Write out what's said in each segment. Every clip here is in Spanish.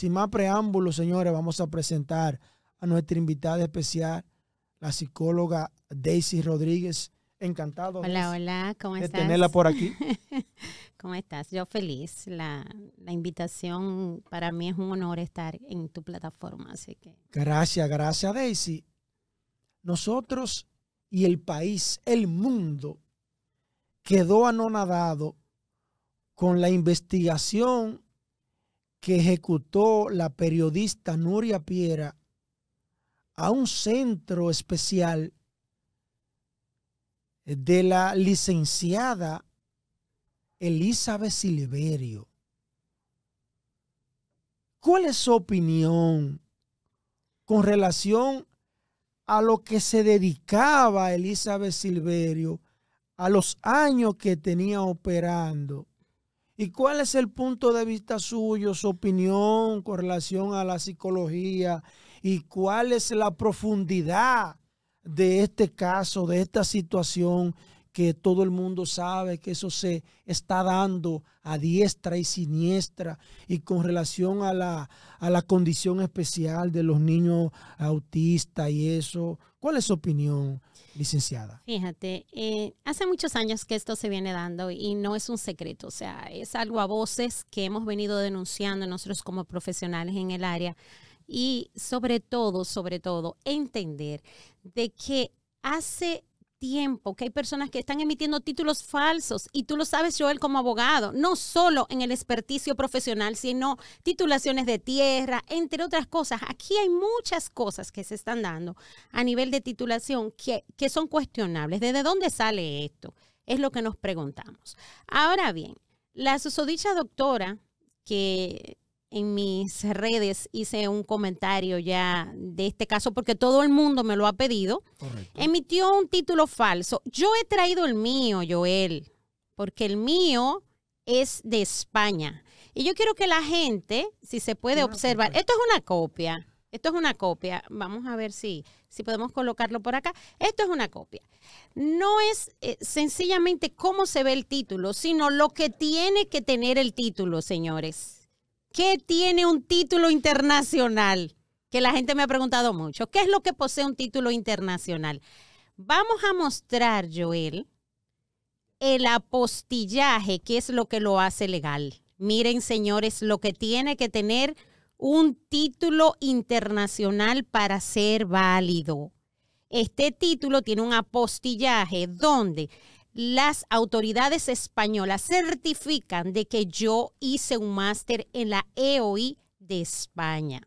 Sin más preámbulos, señores, vamos a presentar a nuestra invitada especial, la psicóloga Daisy Rodríguez. Encantado. Hola, hola, ¿cómo de tenerla por aquí. ¿Cómo estás? Yo feliz. La, la, invitación para mí es un honor estar en tu plataforma, así que. Gracias, gracias, Daisy. Nosotros y el país, el mundo, quedó anonadado con la investigación que ejecutó la periodista Nuria Piera a un centro especial de la licenciada Elizabeth Silverio. ¿Cuál es su opinión con relación a lo que se dedicaba Elizabeth Silverio, a los años que tenía operando ¿Y cuál es el punto de vista suyo, su opinión con relación a la psicología? ¿Y cuál es la profundidad de este caso, de esta situación que todo el mundo sabe que eso se está dando a diestra y siniestra y con relación a la, condición especial de los niños autistas y eso. ¿Cuál es su opinión, licenciada? Fíjate, eh, hace muchos años que esto se viene dando y no es un secreto, o sea, es algo a voces que hemos venido denunciando nosotros como profesionales en el área y sobre todo, sobre todo, entender de que hace tiempo que hay personas que están emitiendo títulos falsos y tú lo sabes, Joel, como abogado, no solo en el experticio profesional, sino titulaciones de tierra, entre otras cosas. Aquí hay muchas cosas que se están dando a nivel de titulación que, que son cuestionables. ¿Desde dónde sale esto? Es lo que nos preguntamos. Ahora bien, la susodicha doctora que en mis redes hice un comentario ya de este caso porque todo el mundo me lo ha pedido. Emitió un título falso. Yo he traído el mío, Joel, porque el mío es de España. Y yo quiero que la gente, si se puede ah, observar, esto es una copia. Esto es una copia. Vamos a ver si, si podemos colocarlo por acá. Esto es una copia. No es eh, sencillamente cómo se ve el título, sino lo que tiene que tener el título, señores. ¿Qué tiene un título internacional? Que la gente me ha preguntado mucho. ¿Qué es lo que posee un título internacional? Vamos a mostrar, Joel, el apostillaje, que es lo que lo hace legal. Miren, señores, lo que tiene que tener un título internacional para ser válido. Este título tiene un apostillaje donde las autoridades españolas certifican de que yo hice un máster en la EOI de España.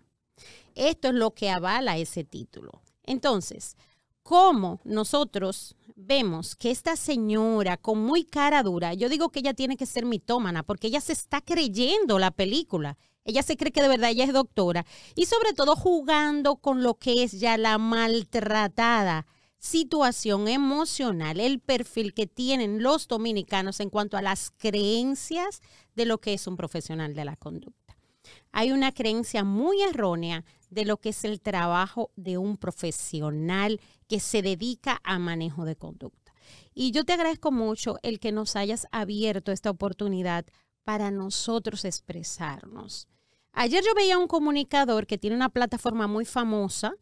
Esto es lo que avala ese título. Entonces, ¿cómo nosotros vemos que esta señora con muy cara dura, yo digo que ella tiene que ser mitómana porque ella se está creyendo la película? Ella se cree que de verdad ella es doctora y sobre todo jugando con lo que es ya la maltratada situación emocional, el perfil que tienen los dominicanos en cuanto a las creencias de lo que es un profesional de la conducta. Hay una creencia muy errónea de lo que es el trabajo de un profesional que se dedica a manejo de conducta. Y yo te agradezco mucho el que nos hayas abierto esta oportunidad para nosotros expresarnos. Ayer yo veía un comunicador que tiene una plataforma muy famosa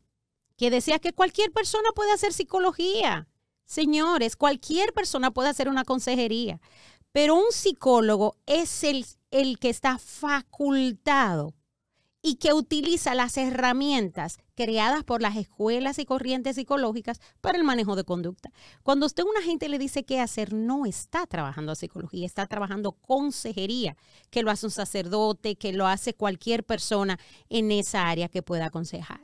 que decía que cualquier persona puede hacer psicología. Señores, cualquier persona puede hacer una consejería, pero un psicólogo es el, el que está facultado y que utiliza las herramientas creadas por las escuelas y corrientes psicológicas para el manejo de conducta. Cuando usted a una gente le dice qué hacer, no está trabajando psicología, está trabajando consejería, que lo hace un sacerdote, que lo hace cualquier persona en esa área que pueda aconsejar.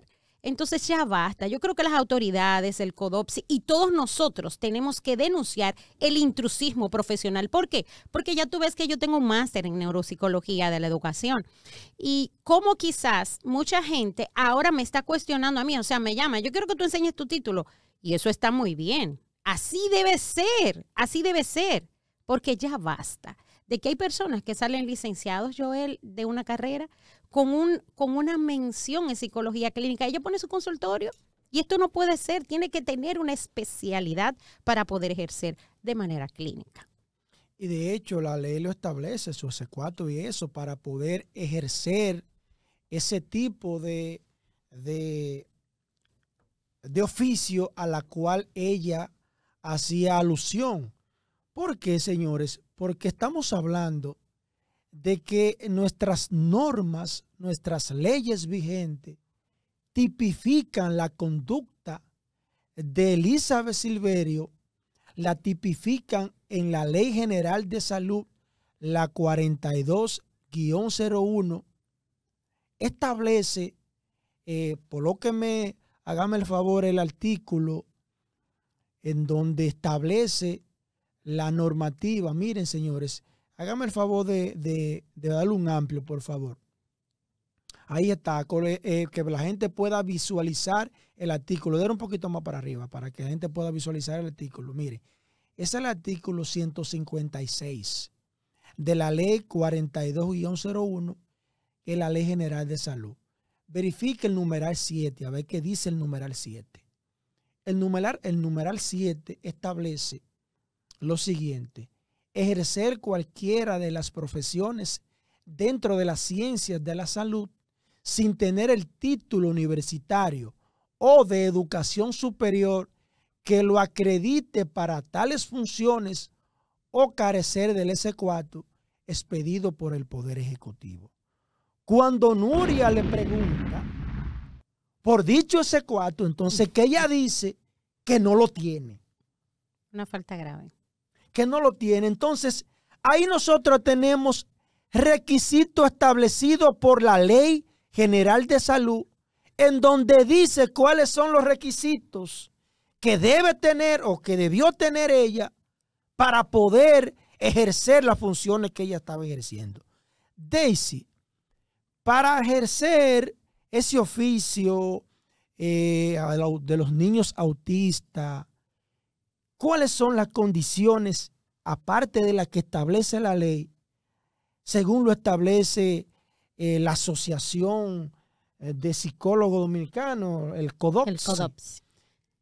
Entonces ya basta. Yo creo que las autoridades, el CODOPSI y todos nosotros tenemos que denunciar el intrusismo profesional. ¿Por qué? Porque ya tú ves que yo tengo un máster en neuropsicología de la educación. Y como quizás mucha gente ahora me está cuestionando a mí, o sea, me llama, yo quiero que tú enseñes tu título. Y eso está muy bien. Así debe ser, así debe ser, porque ya basta de que hay personas que salen licenciados, Joel, de una carrera, con, una mención en psicología clínica. Ella pone su consultorio y esto no puede ser, tiene que tener una especialidad para poder ejercer de manera clínica. Y de hecho la ley lo establece, su C4 y eso, para poder ejercer ese tipo de, de, de oficio a la cual ella hacía alusión. ¿Por qué, señores? Porque estamos hablando de que nuestras normas, nuestras leyes vigentes, tipifican la conducta de Elizabeth Silverio, la tipifican en la Ley General de Salud, la 42-01, establece, eh, por lo que me, hágame el favor, el artículo en donde establece la normativa. Miren, señores, Hágame el favor de, darle un amplio, por favor. Ahí está, eh, eh, que la gente pueda visualizar el artículo. Dar un poquito más para arriba para que la gente pueda visualizar el artículo. Mire, es el artículo 156 de la ley 42-01, que es la ley general de salud. Verifique el numeral 7, a ver qué dice el numeral 7. El numeral, el numeral 7 establece lo siguiente ejercer cualquiera de las profesiones dentro de las ciencias de la salud sin tener el título universitario o de educación superior que lo acredite para tales funciones o carecer del S4 expedido por el Poder Ejecutivo. Cuando Nuria le pregunta por dicho S4, entonces que ella dice que no lo tiene. Una falta grave que no lo tiene. Entonces, ahí nosotros tenemos requisito establecido por la Ley General de Salud, en donde dice cuáles son los requisitos que debe tener o que debió tener ella para poder ejercer las funciones que ella estaba ejerciendo. Daisy, para ejercer ese oficio eh, de los niños autistas, cuáles son las condiciones, aparte de las que establece la ley, según lo establece eh, la Asociación eh, de Psicólogos Dominicanos, el CODOPS.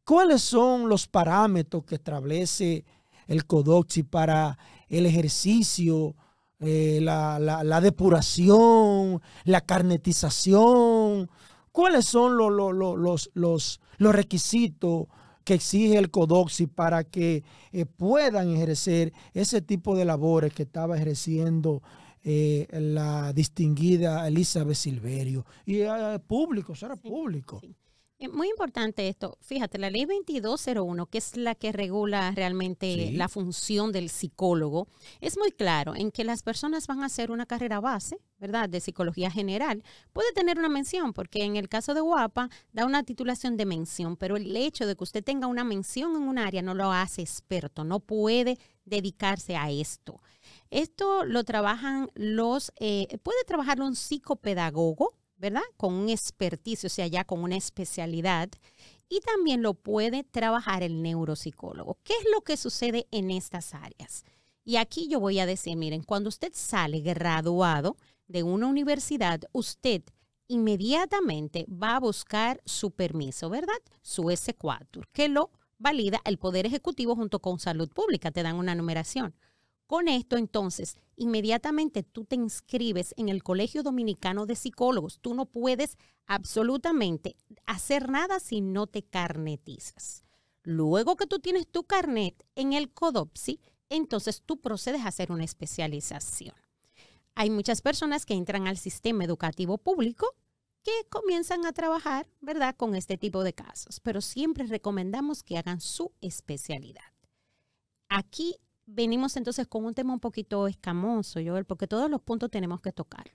¿Cuáles son los parámetros que establece el CODOXI para el ejercicio, eh, la, depuración, la carnetización? ¿Cuáles son los requisitos que exige el CODOXI para que eh, puedan ejercer ese tipo de labores que estaba ejerciendo eh, la distinguida Elizabeth Silverio. Y eh, era público, ¿será era público. Muy importante esto. Fíjate, la ley 2201, que es la que regula realmente la función del psicólogo, es muy claro en que las personas van a hacer una carrera base, ¿verdad? De psicología general, puede tener una mención, porque en el caso de Guapa da una titulación de mención, pero el hecho de que usted tenga una mención en un área no lo hace experto, no puede dedicarse a esto. Esto lo trabajan los, eh, puede trabajarlo un psicopedagogo, ¿verdad? Con un experticio, o sea, ya con una especialidad. Y también lo puede trabajar el neuropsicólogo. ¿Qué es lo que sucede en estas áreas? Y aquí yo voy a decir, miren, cuando usted sale graduado de una universidad, usted inmediatamente va a buscar su permiso, ¿verdad? Su S4, que lo valida el Poder Ejecutivo junto con Salud Pública, te dan una numeración. Con esto, entonces, inmediatamente tú te inscribes en el Colegio Dominicano de Psicólogos. Tú no puedes absolutamente hacer nada si no te carnetizas. Luego que tú tienes tu carnet en el CODOPSI, entonces tú procedes a hacer una especialización. Hay muchas personas que entran al sistema educativo público que comienzan a trabajar, ¿verdad?, con este tipo de casos, pero siempre recomendamos que hagan su especialidad. Aquí venimos entonces con un tema un poquito escamoso, Joel, porque todos los puntos tenemos que tocar.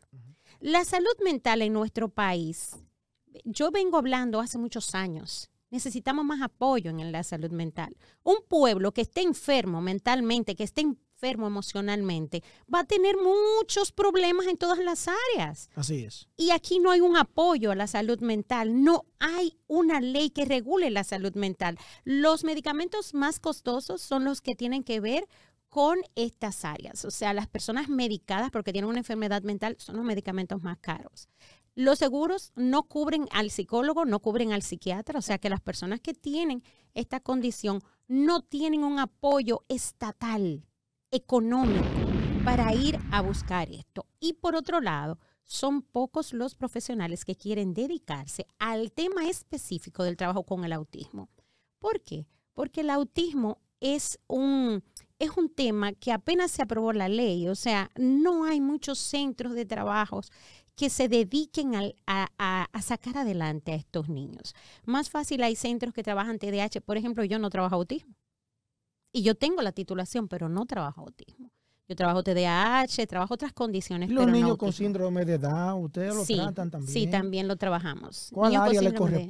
La salud mental en nuestro país, yo vengo hablando hace muchos años Necesitamos más apoyo en la salud mental. Un pueblo que esté enfermo mentalmente, que esté enfermo emocionalmente, va a tener muchos problemas en todas las áreas. Así es. Y aquí no hay un apoyo a la salud mental, no hay una ley que regule la salud mental. Los medicamentos más costosos son los que tienen que ver con estas áreas. O sea, las personas medicadas porque tienen una enfermedad mental son los medicamentos más caros. Los seguros no cubren al psicólogo, no cubren al psiquiatra, o sea que las personas que tienen esta condición no tienen un apoyo estatal, económico, para ir a buscar esto. Y por otro lado, son pocos los profesionales que quieren dedicarse al tema específico del trabajo con el autismo. ¿Por qué? Porque el autismo es un, es un tema que apenas se aprobó la ley, o sea, no hay muchos centros de trabajos que se dediquen a, sacar adelante a estos niños. Más fácil hay centros que trabajan TDAH. Por ejemplo, yo no trabajo autismo. Y yo tengo la titulación, pero no trabajo autismo. Yo trabajo TDAH, trabajo otras condiciones. los niños con síndrome de Down, ustedes lo sí, tratan también. Sí, también lo trabajamos. todas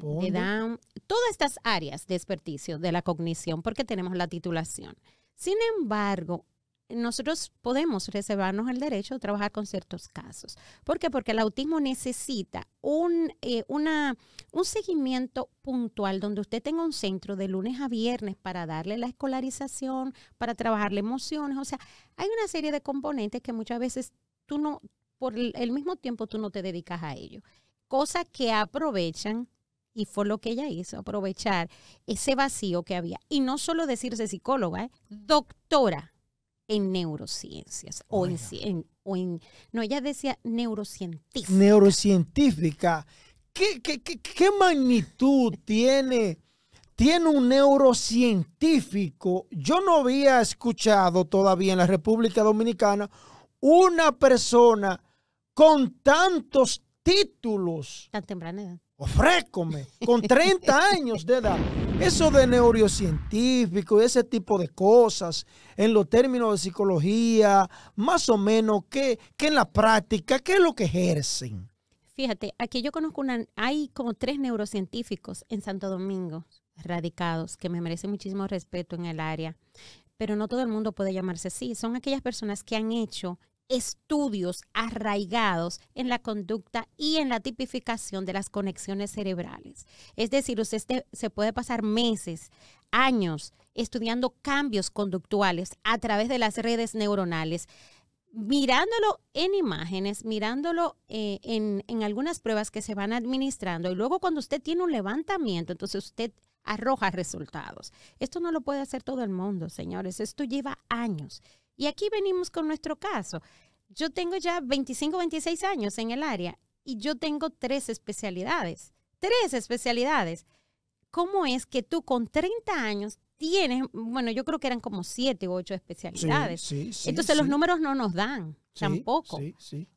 estas áreas de experticio de la cognición, porque tenemos la titulación. Sin embargo, nosotros podemos reservarnos el derecho de trabajar con ciertos casos. ¿Por qué? Porque el autismo necesita un, eh, una, un seguimiento puntual donde usted tenga un centro de lunes a viernes para darle la escolarización, para trabajarle emociones. O sea, hay una serie de componentes que muchas veces tú no, por el mismo tiempo tú no te dedicas a ello. Cosas que aprovechan y fue lo que ella hizo, aprovechar ese vacío que había. Y no solo decirse psicóloga, ¿eh? doctora en neurociencias o, en, o en, no, ella decía neurocientífica. Neurocientífica. ¿Qué, qué, magnitud tiene, tiene un neurocientífico? Yo no había escuchado todavía en la República Dominicana una persona con tantos títulos. Tan temprana edad. Ofrécome, con 30 años de edad. Eso de neurocientífico y ese tipo de cosas, en los términos de psicología, más o menos, ¿qué, qué en la práctica, qué es lo que ejercen? Fíjate, aquí yo conozco una, hay como tres neurocientíficos en Santo Domingo radicados que me merecen muchísimo respeto en el área, pero no todo el mundo puede llamarse así. Son aquellas personas que han hecho estudios arraigados en la conducta y en la tipificación de las conexiones cerebrales. Es decir, usted se puede pasar meses, años estudiando cambios conductuales a través de las redes neuronales, mirándolo en imágenes, mirándolo eh, en, en algunas pruebas que se van administrando y luego cuando usted tiene un levantamiento, entonces usted arroja resultados. Esto no lo puede hacer todo el mundo, señores. Esto lleva años. Y aquí venimos con nuestro caso. Yo tengo ya 25, 26 años en el área y yo tengo tres especialidades. Tres especialidades. ¿Cómo es que tú con 30 años tienes, bueno, yo creo que eran como siete u ocho especialidades. Entonces los números no nos dan tampoco.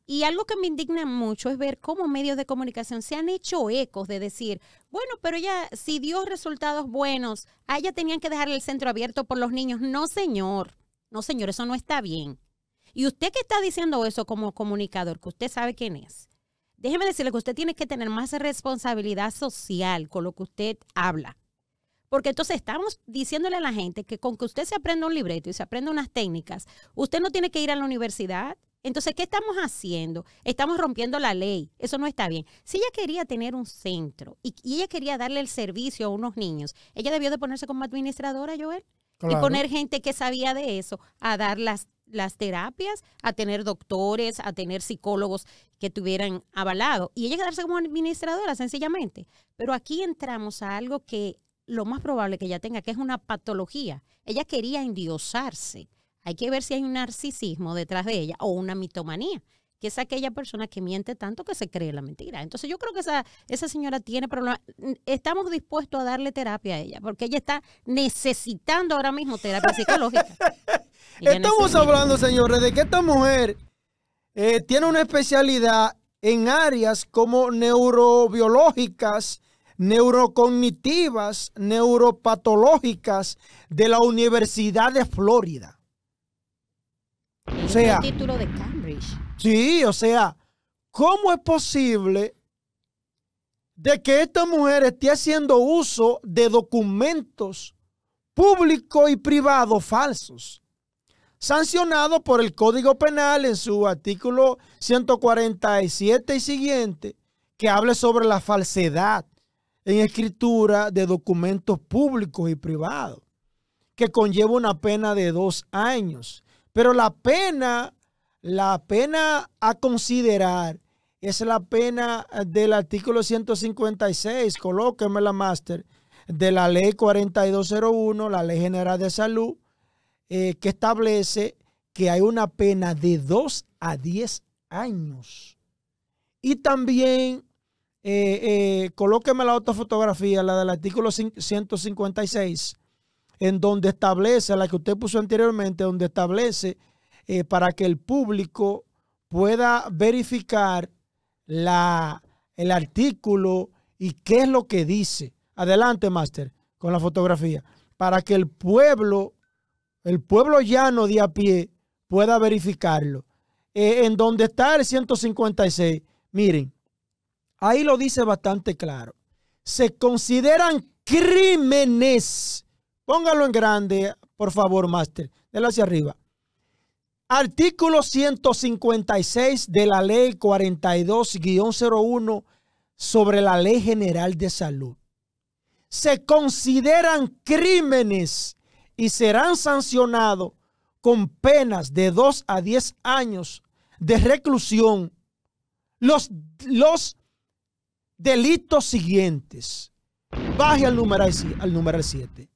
Y algo que me indigna mucho es ver cómo medios de comunicación se han hecho ecos de decir, bueno, pero ya si dio resultados buenos, ah, a tenían que dejar el centro abierto por los niños. No, señor. No, señor, eso no está bien. Y usted que está diciendo eso como comunicador, que usted sabe quién es, déjeme decirle que usted tiene que tener más responsabilidad social con lo que usted habla. Porque entonces estamos diciéndole a la gente que con que usted se aprenda un libreto y se aprenda unas técnicas, usted no tiene que ir a la universidad. Entonces, ¿qué estamos haciendo? Estamos rompiendo la ley. Eso no está bien. Si ella quería tener un centro y, y ella quería darle el servicio a unos niños, ella debió de ponerse como administradora, Joel. Y poner gente que sabía de eso a dar las, las terapias, a tener doctores, a tener psicólogos que tuvieran avalado. Y ella quedarse como administradora, sencillamente. Pero aquí entramos a algo que lo más probable que ella tenga, que es una patología. Ella quería endiosarse. Hay que ver si hay un narcisismo detrás de ella o una mitomanía que es aquella persona que miente tanto que se cree la mentira. Entonces yo creo que esa, esa señora tiene problemas. Estamos dispuestos a darle terapia a ella, porque ella está necesitando ahora mismo terapia psicológica. estamos hablando, señores, de que esta mujer eh, tiene una especialidad en áreas como neurobiológicas, neurocognitivas, neuropatológicas de la Universidad de Florida. O sea, título de cambio? Sí, o sea, ¿cómo es posible de que esta mujer esté haciendo uso de documentos públicos y privados falsos? sancionado por el Código Penal en su artículo 147 y siguiente, que habla sobre la falsedad en escritura de documentos públicos y privados, que conlleva una pena de dos años. Pero la pena la pena a considerar es la pena del artículo 156, colóqueme la máster, de la ley 4201, la ley general de salud, eh, que establece que hay una pena de 2 a 10 años. Y también, eh, eh, colóqueme la otra fotografía, la del artículo 156, en donde establece, la que usted puso anteriormente, donde establece eh, para que el público pueda verificar la, el artículo y qué es lo que dice. Adelante, Master, con la fotografía. Para que el pueblo, el pueblo llano de a pie, pueda verificarlo. Eh, en donde está el 156, miren, ahí lo dice bastante claro. Se consideran crímenes. Póngalo en grande, por favor, Master. Dele hacia arriba Artículo 156 de la ley 42-01 sobre la ley general de salud. Se consideran crímenes y serán sancionados con penas de 2 a 10 años de reclusión los, delitos siguientes. Baje al número al 7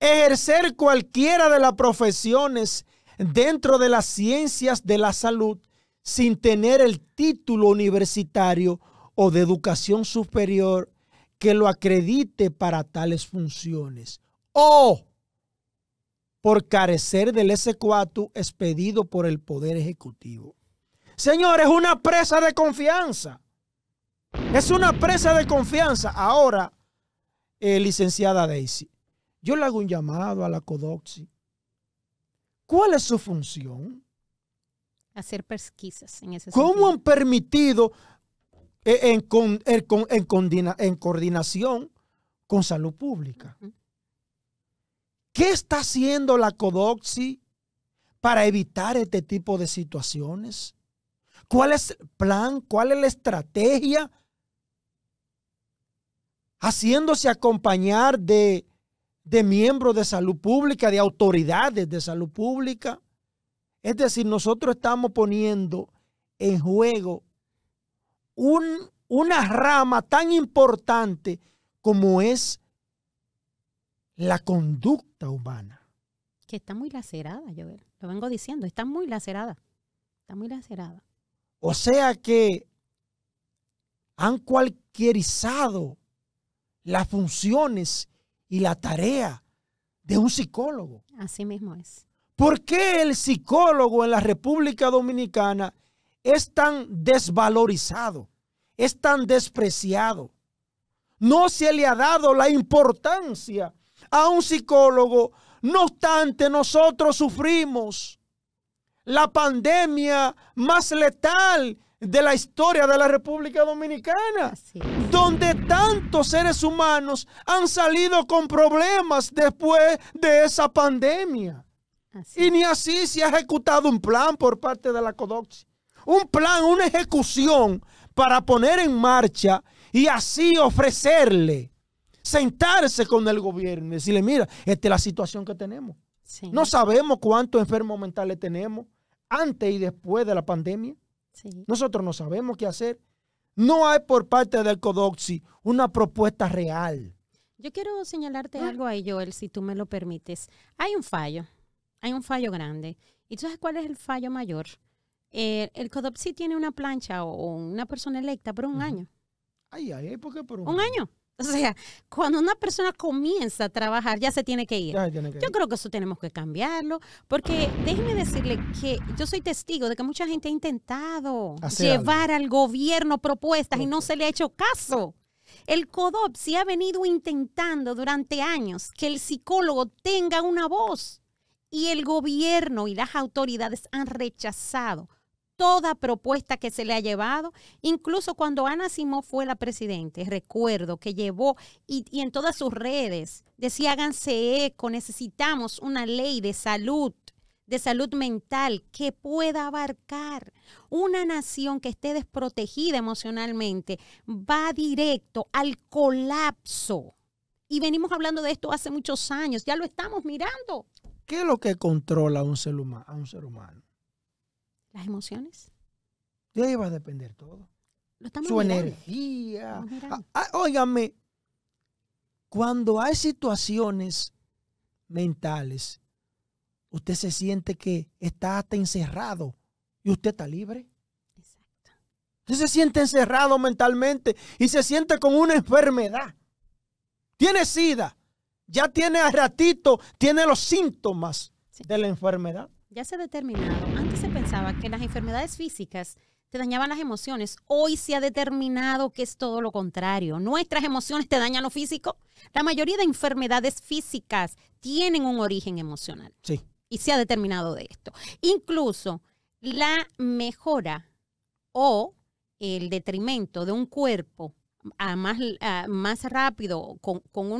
ejercer cualquiera de las profesiones dentro de las ciencias de la salud sin tener el título universitario o de educación superior que lo acredite para tales funciones. O por carecer del S4 expedido por el Poder Ejecutivo. Señores, una presa de confianza. Es una presa de confianza. Ahora, eh, licenciada Daisy, yo le hago un llamado a la CODOXI. ¿Cuál es su función? Hacer pesquisas en ese ¿Cómo han permitido eh, en, er, en, coordinación con salud pública? ¿Qué está haciendo la CODOXI para evitar este tipo de situaciones? ¿Cuál es el plan? ¿Cuál es la estrategia? Haciéndose acompañar de de miembros de salud pública, de autoridades de salud pública. Es decir, nosotros estamos poniendo en juego una rama tan importante como es la conducta humana. Que está muy lacerada, yo lo vengo diciendo, está muy lacerada. Está muy lacerada. O sea que han cualquierizado las funciones y la tarea de un psicólogo. Así mismo es. ¿Por qué el psicólogo en la República Dominicana es tan desvalorizado, es tan despreciado? No se le ha dado la importancia a un psicólogo. No obstante, nosotros sufrimos la pandemia más letal de la historia de la República Dominicana, donde tantos seres humanos han salido con problemas después de esa pandemia. Y ni así se ha ejecutado un plan por parte de la CODOX. Un plan, una ejecución para poner en marcha y así ofrecerle, sentarse con el gobierno y decirle, mira, esta es la situación que tenemos. No sabemos cuántos enfermos mentales tenemos antes y después de la pandemia. Nosotros no sabemos qué hacer. No hay por parte del CODOXI una propuesta real. Yo quiero señalarte ah. algo ahí, Joel, si tú me lo permites. Hay un fallo, hay un fallo grande. ¿Y tú sabes cuál es el fallo mayor? Eh, el CODOXI tiene una plancha o, una persona electa por un año. Ay, ¿por por un, año. O sea, cuando una persona comienza a trabajar, ya se tiene que ir. yo creo que eso tenemos que cambiarlo, porque déjeme decirle que yo soy testigo de que mucha gente ha intentado llevar al gobierno propuestas y no se le ha hecho caso. El CODOP sí ha venido intentando durante años que el psicólogo tenga una voz y el gobierno y las autoridades han rechazado toda propuesta que se le ha llevado. Incluso cuando Ana Simón fue la presidente, recuerdo que llevó y, en todas sus redes decía háganse eco, necesitamos una ley de salud de salud mental que pueda abarcar. Una nación que esté desprotegida emocionalmente va directo al colapso. Y venimos hablando de esto hace muchos años, ya lo estamos mirando. ¿Qué es lo que controla un ser, a un ser humano? las emociones. De ahí va a depender todo. Su energía. Ah, ah, óigame, cuando hay situaciones mentales, usted se siente que está hasta encerrado y usted está libre. Usted se siente encerrado mentalmente y se siente como una enfermedad. Tiene sida, ya tiene a ratito, tiene los síntomas de la enfermedad ya se ha determinado, antes se pensaba que las enfermedades físicas te dañaban las emociones, hoy se ha determinado que es todo lo contrario. Nuestras emociones te dañan lo físico. La mayoría de enfermedades físicas tienen un origen emocional. Sí. Y se ha determinado de esto. Incluso la mejora o el detrimento de un cuerpo a más, rápido con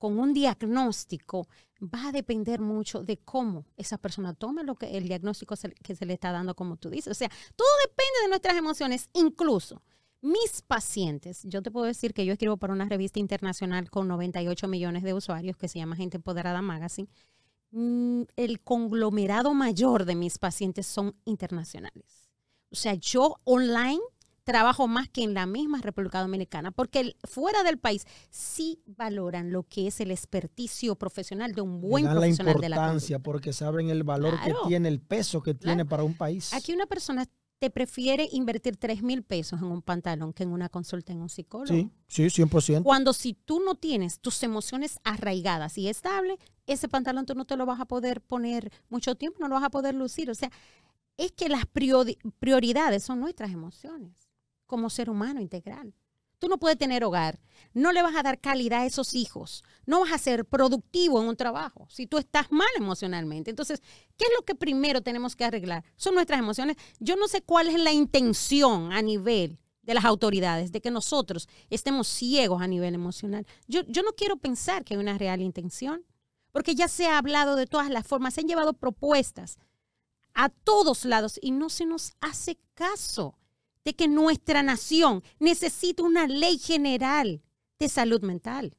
un diagnóstico va a depender mucho de cómo esa persona tome lo que el diagnóstico que se le está dando, como tú dices. O sea, todo depende de nuestras emociones, incluso mis pacientes. Yo te puedo decir que yo escribo para una revista internacional con 98 millones de usuarios que se llama Gente Empoderada Magazine. Mm, el conglomerado mayor de mis pacientes son internacionales. O sea, yo online trabajo más que en la misma República Dominicana, porque fuera del país sí valoran lo que es el experticio profesional de un buen profesional profesional la importancia de la porque saben el valor que tiene, el peso que tiene para un país. Aquí una persona te prefiere invertir 3 mil pesos en un pantalón que en una consulta en un psicólogo. Sí, sí, 100%. Cuando si tú no tienes tus emociones arraigadas y estables, ese pantalón tú no te lo vas a poder poner mucho tiempo, no lo vas a poder lucir. O sea, es que las prioridades son nuestras emociones como ser humano integral. Tú no puedes tener hogar, no le vas a dar calidad a esos hijos, no vas a ser productivo en un trabajo si tú estás mal emocionalmente. Entonces, ¿qué es lo que primero tenemos que arreglar? Son nuestras emociones. Yo no sé cuál es la intención a nivel de las autoridades, de que nosotros estemos ciegos a nivel emocional. Yo, no quiero pensar que hay una real intención, porque ya se ha hablado de todas las formas, se han llevado propuestas a todos lados y no se nos hace caso de que nuestra nación necesita una ley general de salud mental,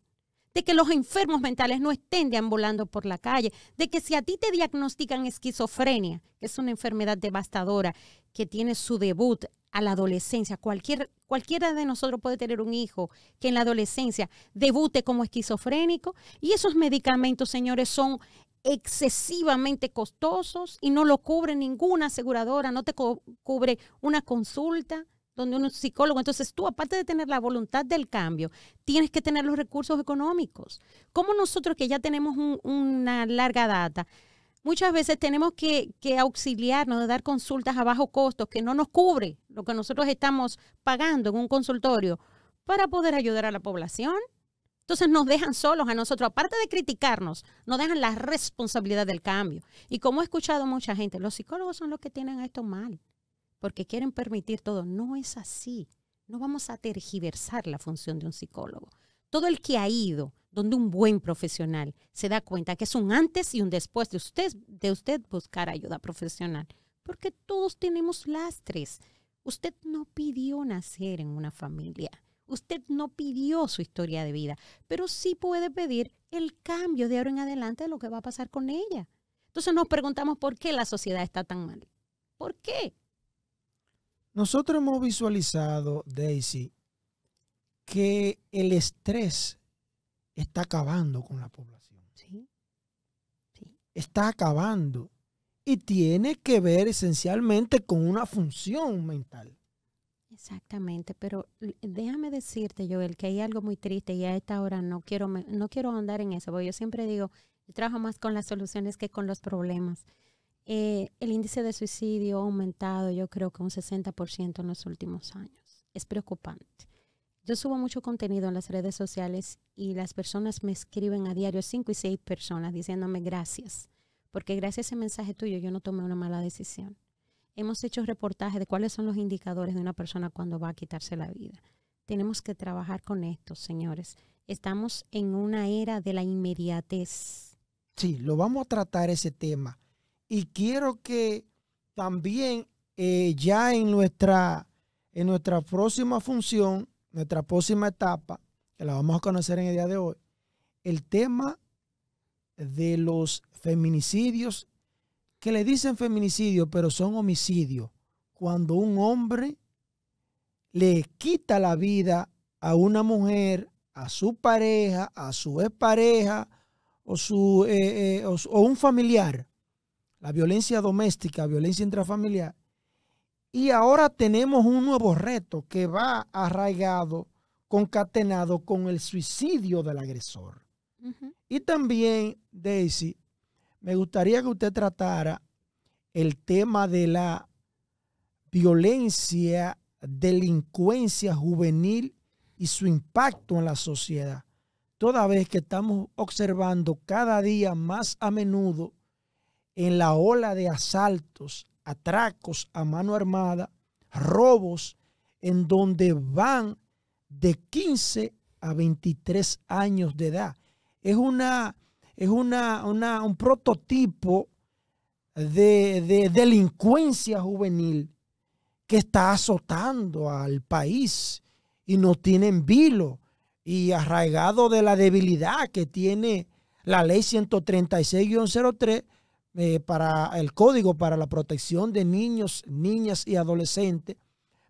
de que los enfermos mentales no estén deambulando por la calle, de que si a ti te diagnostican esquizofrenia, que es una enfermedad devastadora que tiene su debut a la adolescencia, cualquier, cualquiera de nosotros puede tener un hijo que en la adolescencia debute como esquizofrénico y esos medicamentos, señores, son excesivamente costosos y no lo cubre ninguna aseguradora, no te cubre una consulta donde un psicólogo. Entonces tú, aparte de tener la voluntad del cambio, tienes que tener los recursos económicos. Como nosotros que ya tenemos una larga data, muchas veces tenemos que, que, auxiliarnos de dar consultas a bajo costo que no nos cubre lo que nosotros estamos pagando en un consultorio para poder ayudar a la población. Entonces nos dejan solos a nosotros, aparte de criticarnos, nos dejan la responsabilidad del cambio. Y como he escuchado mucha gente, los psicólogos son los que tienen esto mal, porque quieren permitir todo. No es así. No vamos a tergiversar la función de un psicólogo. Todo el que ha ido donde un buen profesional se da cuenta que es un antes y un después de usted, de usted buscar ayuda profesional, porque todos tenemos lastres. Usted no pidió nacer en una familia Usted no pidió su historia de vida, pero sí puede pedir el cambio de ahora en adelante de lo que va a pasar con ella. Entonces nos preguntamos por qué la sociedad está tan mal. ¿Por qué? Nosotros hemos visualizado, Daisy, que el estrés está acabando con la población. Sí. sí. Está acabando. Y tiene que ver esencialmente con una función mental. Exactamente, pero déjame decirte, Joel, que hay algo muy triste y a esta hora no quiero, no quiero andar en eso, porque yo siempre digo, trabajo más con las soluciones que con los problemas. Eh, el índice de suicidio ha aumentado, yo creo que un 60% en los últimos años. Es preocupante. Yo subo mucho contenido en las redes sociales y las personas me escriben a diario, cinco y seis personas, diciéndome gracias, porque gracias a ese mensaje tuyo yo no tomé una mala decisión. Hemos hecho reportajes de cuáles son los indicadores de una persona cuando va a quitarse la vida. Tenemos que trabajar con esto, señores. Estamos en una era de la inmediatez. Sí, lo vamos a tratar ese tema. Y quiero que también eh, ya en nuestra, en nuestra próxima función, nuestra próxima etapa, que la vamos a conocer en el día de hoy, el tema de los feminicidios que le dicen feminicidio, pero son homicidio Cuando un hombre le quita la vida a una mujer, a su pareja, a su expareja o, su, eh, eh, o, un familiar. La violencia doméstica, violencia intrafamiliar. Y ahora tenemos un nuevo reto que va arraigado, concatenado con el suicidio del agresor. Y también, Daisy, me gustaría que usted tratara el tema de la violencia, delincuencia juvenil y su impacto en la sociedad. Toda vez que estamos observando cada día más a menudo en la ola de asaltos, atracos a mano armada, robos, en donde van de 15 a 23 años de edad. Es una es un prototipo de, delincuencia juvenil que está azotando al país y no tiene vilo y arraigado de la debilidad que tiene la ley 136-03 eh, para el Código para la Protección de Niños, Niñas y Adolescentes,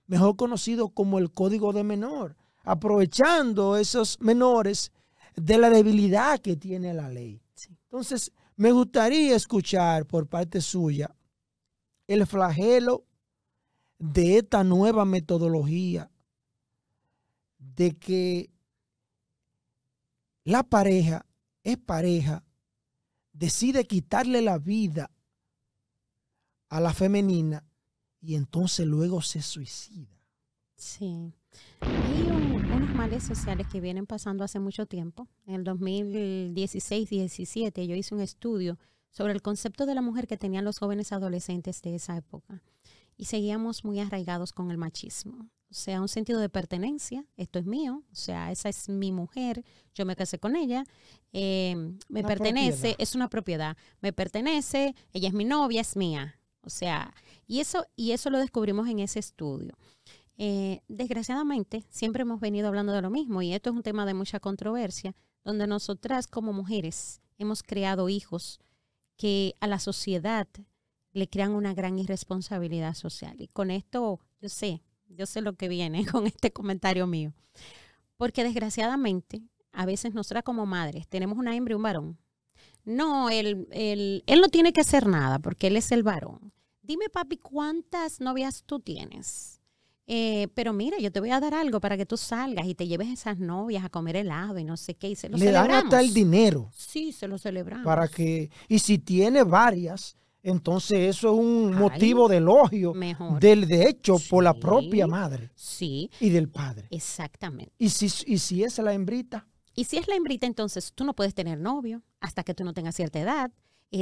mejor conocido como el Código de Menor, aprovechando esos menores de la debilidad que tiene la ley. Entonces, me gustaría escuchar por parte suya el flagelo de esta nueva metodología de que la pareja es pareja, decide quitarle la vida a la femenina y entonces luego se suicida. Sí sociales que vienen pasando hace mucho tiempo. En el 2016-17 yo hice un estudio sobre el concepto de la mujer que tenían los jóvenes adolescentes de esa época y seguíamos muy arraigados con el machismo. O sea, un sentido de pertenencia, esto es mío, o sea, esa es mi mujer, yo me casé con ella, eh, me pertenece, es una propiedad, me pertenece, ella es mi novia, es mía. O sea, y eso, y eso lo descubrimos en ese estudio. Eh, desgraciadamente, siempre hemos venido hablando de lo mismo y esto es un tema de mucha controversia, donde nosotras como mujeres hemos creado hijos que a la sociedad le crean una gran irresponsabilidad social. Y con esto, yo sé, yo sé lo que viene con este comentario mío. Porque desgraciadamente, a veces nosotras como madres tenemos una hembra y un varón. No, él, él, él no tiene que hacer nada porque él es el varón. Dime, papi, ¿cuántas novias tú tienes? Eh, pero mira, yo te voy a dar algo para que tú salgas y te lleves esas novias a comer helado y no sé qué. Y se lo Le dan hasta el dinero. Sí, se lo celebramos. Para que, y si tiene varias, entonces eso es un motivo de elogio del de hecho por la propia madre. Sí. Y del padre. Exactamente. Y si, y si es la hembrita. Y si es la hembrita, entonces tú no puedes tener novio hasta que tú no tengas cierta edad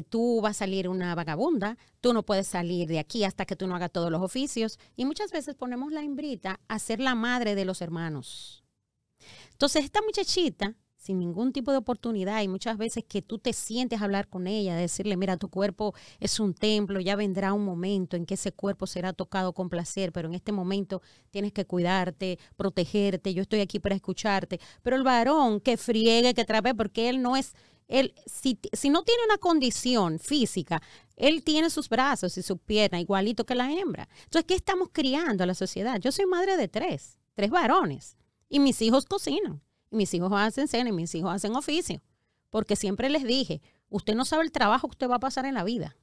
tú vas a salir una vagabunda, tú no puedes salir de aquí hasta que tú no hagas todos los oficios. Y muchas veces ponemos la hembrita a ser la madre de los hermanos. Entonces, esta muchachita, sin ningún tipo de oportunidad, y muchas veces que tú te sientes a hablar con ella, decirle, mira, tu cuerpo es un templo, ya vendrá un momento en que ese cuerpo será tocado con placer, pero en este momento tienes que cuidarte, protegerte, yo estoy aquí para escucharte. Pero el varón que friegue, que trape, porque él no es si, no tiene una condición física, él tiene sus brazos y sus piernas igualito que la hembra. Entonces, ¿qué estamos criando a la sociedad? Yo soy madre de tres, tres varones, y mis hijos cocinan, y mis hijos hacen cena, y mis hijos hacen oficio, porque siempre les dije, usted no sabe el trabajo que usted va a pasar en la vida.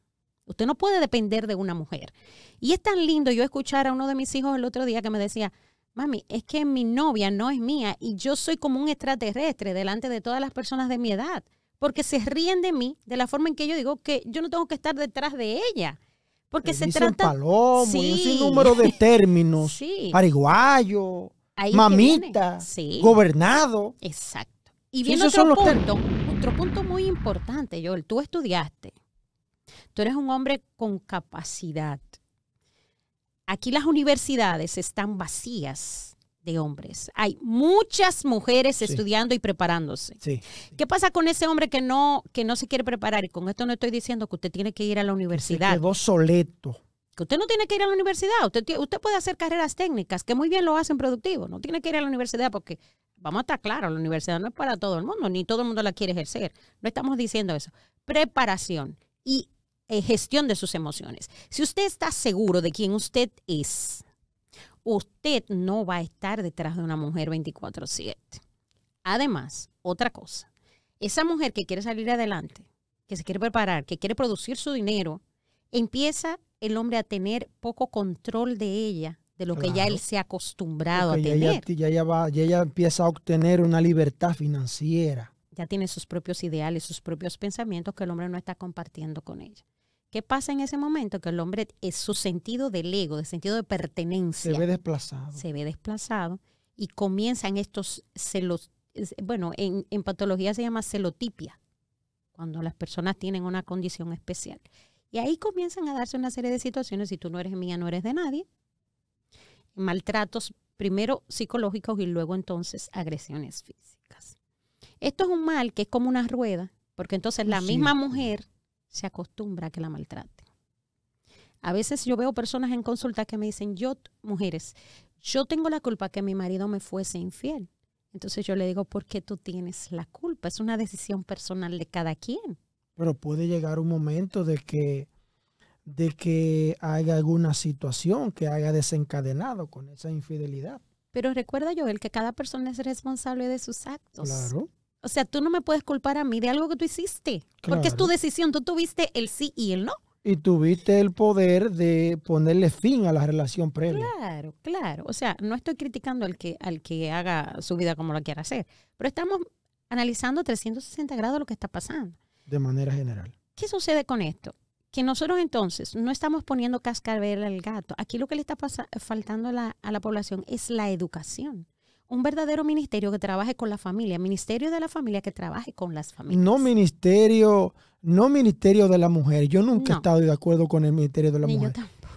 Usted no puede depender de una mujer. Y es tan lindo yo escuchar a uno de mis hijos el otro día que me decía, mami, es que mi novia no es mía y yo soy como un extraterrestre delante de todas las personas de mi edad porque se ríen de mí de la forma en que yo digo que yo no tengo que estar detrás de ella. Porque se dicen trata. Palomo, un número de términos. sí. Ariguayo, mamita, gobernado. Exacto. Y viene otro, punto, otro punto muy importante, Joel. Tú estudiaste. Tú eres un hombre con capacidad. Aquí las universidades están vacías de hombres. Hay muchas mujeres estudiando y preparándose. ¿Qué pasa con ese hombre que no, que no se quiere preparar? Y con esto no estoy diciendo que usted tiene que ir a la universidad. Que soleto. Que usted no tiene que ir a la universidad. Usted, usted puede hacer carreras técnicas, que muy bien lo hacen productivo. No tiene que ir a la universidad porque, vamos a estar claros, la universidad no es para todo el mundo, ni todo el mundo la quiere ejercer. No estamos diciendo eso. Preparación y eh, gestión de sus emociones. Si usted está seguro de quién usted es, usted no va a estar detrás de una mujer 24/7. Además, otra cosa, esa mujer que quiere salir adelante, que se quiere preparar, que quiere producir su dinero, empieza el hombre a tener poco control de ella, de lo que ya él se ha acostumbrado a tener. Ya, ella empieza a obtener una libertad financiera. Ya tiene sus propios ideales, sus propios pensamientos que el hombre no está compartiendo con ella. ¿Qué pasa en ese momento? Que el hombre, es eh, su sentido del ego, de sentido de pertenencia. Se ve desplazado. Se ve desplazado y comienzan estos celos. Bueno, en, patología se llama celotipia, cuando las personas tienen una condición especial. Y ahí comienzan a darse una serie de situaciones, si tú no eres mía, no eres de nadie, maltratos primero psicológicos y luego entonces agresiones físicas. Esto es un mal que es como una rueda, porque entonces la misma mujer se acostumbra a que la maltraten. A veces yo veo personas en consulta que me dicen, yo, mujeres, yo tengo la culpa que mi marido me fuese infiel. Entonces yo le digo, ¿por qué tú tienes la culpa? Es una decisión personal de cada quien. Pero puede llegar un momento de que, de que haya alguna situación que haya desencadenado con esa infidelidad. Pero recuerda, Joel, que cada persona es responsable de sus actos. Claro. O sea, tú no me puedes culpar a mí de algo que tú hiciste, porque es tu decisión, tú tuviste el sí y el no. Y tuviste el poder de ponerle fin a la relación previa. Claro, claro. O sea, no estoy criticando al que, al que haga su vida como lo quiera hacer, pero estamos analizando 360 grados lo que está pasando. De manera general. ¿Qué sucede con esto? Que nosotros entonces no estamos poniendo cascabel al gato. Aquí lo que le está faltando a la, a la población es la educación un verdadero ministerio que trabaje con la familia, ministerio de la familia que trabaje con las familias. No ministerio, no ministerio de la mujer. Yo nunca he estado de acuerdo con el ministerio de la mujer.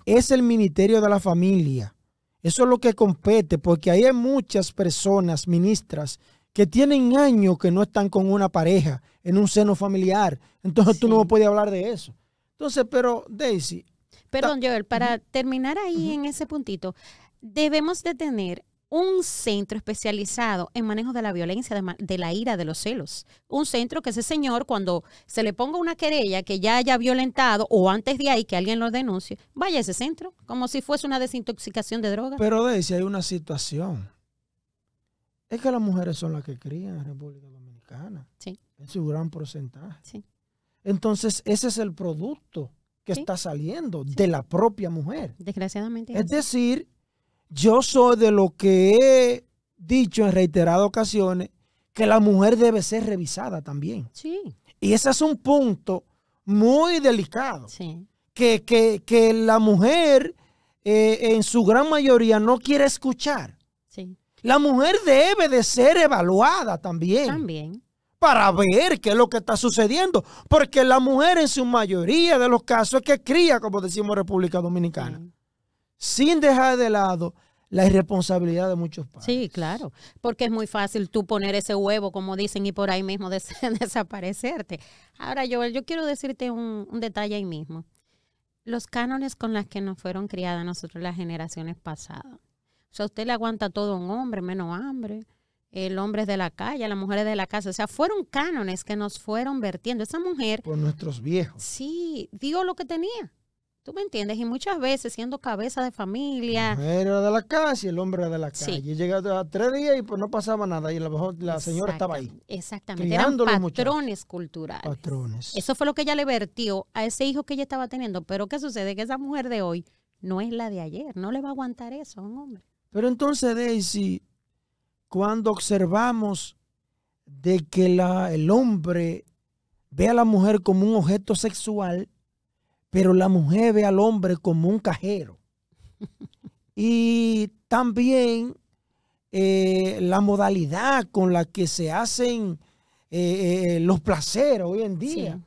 Es el ministerio de la familia. Eso es lo que compete, porque hay muchas personas, ministras, que tienen años que no están con una pareja, en un seno familiar. Entonces tú no puedes hablar de eso. Entonces, pero Daisy. Perdón, Joel, para terminar ahí en ese puntito, debemos de tener un centro especializado en manejo de la violencia, de, la ira, de los celos. Un centro que ese señor, cuando se le ponga una querella que ya haya violentado o antes de ahí que alguien lo denuncie, vaya a ese centro, como si fuese una desintoxicación de drogas. Pero de si hay una situación. Es que las mujeres son las que crían en República Dominicana. Sí. En su gran porcentaje. Sí. Entonces, ese es el producto que está saliendo de la propia mujer. Desgraciadamente. Es decir, yo soy de lo que he dicho en reiteradas ocasiones que la mujer debe ser revisada también. Sí. Y ese es un punto muy delicado. Sí. Que, que, que la mujer eh, en su gran mayoría no quiere escuchar. Sí. La mujer debe de ser evaluada también. También. Para ver qué es lo que está sucediendo. Porque la mujer en su mayoría de los casos es que cría, como decimos República Dominicana sin dejar de lado la irresponsabilidad de muchos padres. Sí, claro, porque es muy fácil tú poner ese huevo, como dicen, y por ahí mismo desaparecerte. Ahora, Joel, yo quiero decirte un, detalle ahí mismo. Los cánones con los que nos fueron criadas nosotros las generaciones pasadas. O sea, usted le aguanta todo un hombre, menos hambre. El hombre es de la calle, las mujeres de la casa. O sea, fueron cánones que nos fueron vertiendo. Esa mujer. Por nuestros viejos. Sí, dio lo que tenía. ¿Tú me entiendes? Y muchas veces siendo cabeza de familia. La mujer era de la casa y el hombre era de la calle. Sí. Llegaba a tres días y pues no pasaba nada. Y a lo mejor la señora estaba ahí. Exactamente. Eran patrones culturales. Patrones. Eso fue lo que ella le vertió a ese hijo que ella estaba teniendo. Pero ¿qué sucede? Que esa mujer de hoy no es la de ayer. No le va a aguantar eso a un hombre. Pero entonces, Daisy, cuando observamos de que la, el hombre ve a la mujer como un objeto sexual, pero la mujer ve al hombre como un cajero. y también eh, la modalidad con la que se hacen eh, eh, los placeres hoy en día.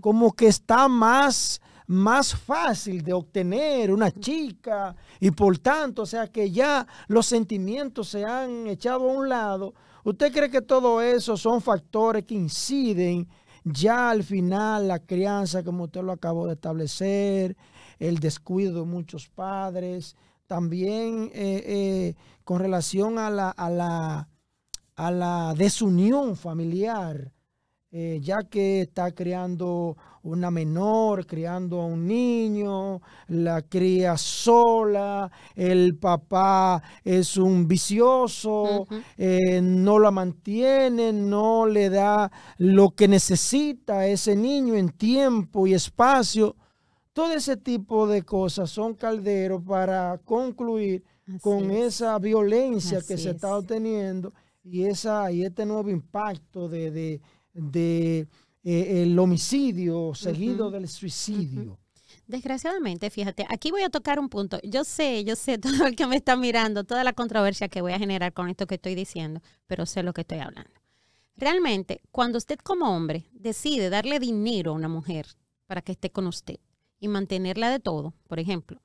Como que está más, más fácil de obtener una chica y por tanto, o sea que ya los sentimientos se han echado a un lado. ¿Usted cree que todo eso son factores que inciden ya al final la crianza, como usted lo acabó de establecer, el descuido de muchos padres, también eh, eh, con relación a la, a la, desunión familiar, eh, ya que está creando una menor criando a un niño, la cría sola, el papá es un vicioso, eh, no la mantiene, no le da lo que necesita ese niño en tiempo y espacio. Todo ese tipo de cosas son calderos para concluir con esa violencia que se está obteniendo y, esa, y este nuevo impacto de eh, el homicidio seguido del suicidio. Desgraciadamente, fíjate, aquí voy a tocar un punto. Yo sé, yo sé todo el que me está mirando, toda la controversia que voy a generar con esto que estoy diciendo, pero sé lo que estoy hablando. Realmente, cuando usted como hombre decide darle dinero a una mujer para que esté con usted y mantenerla de todo, por ejemplo,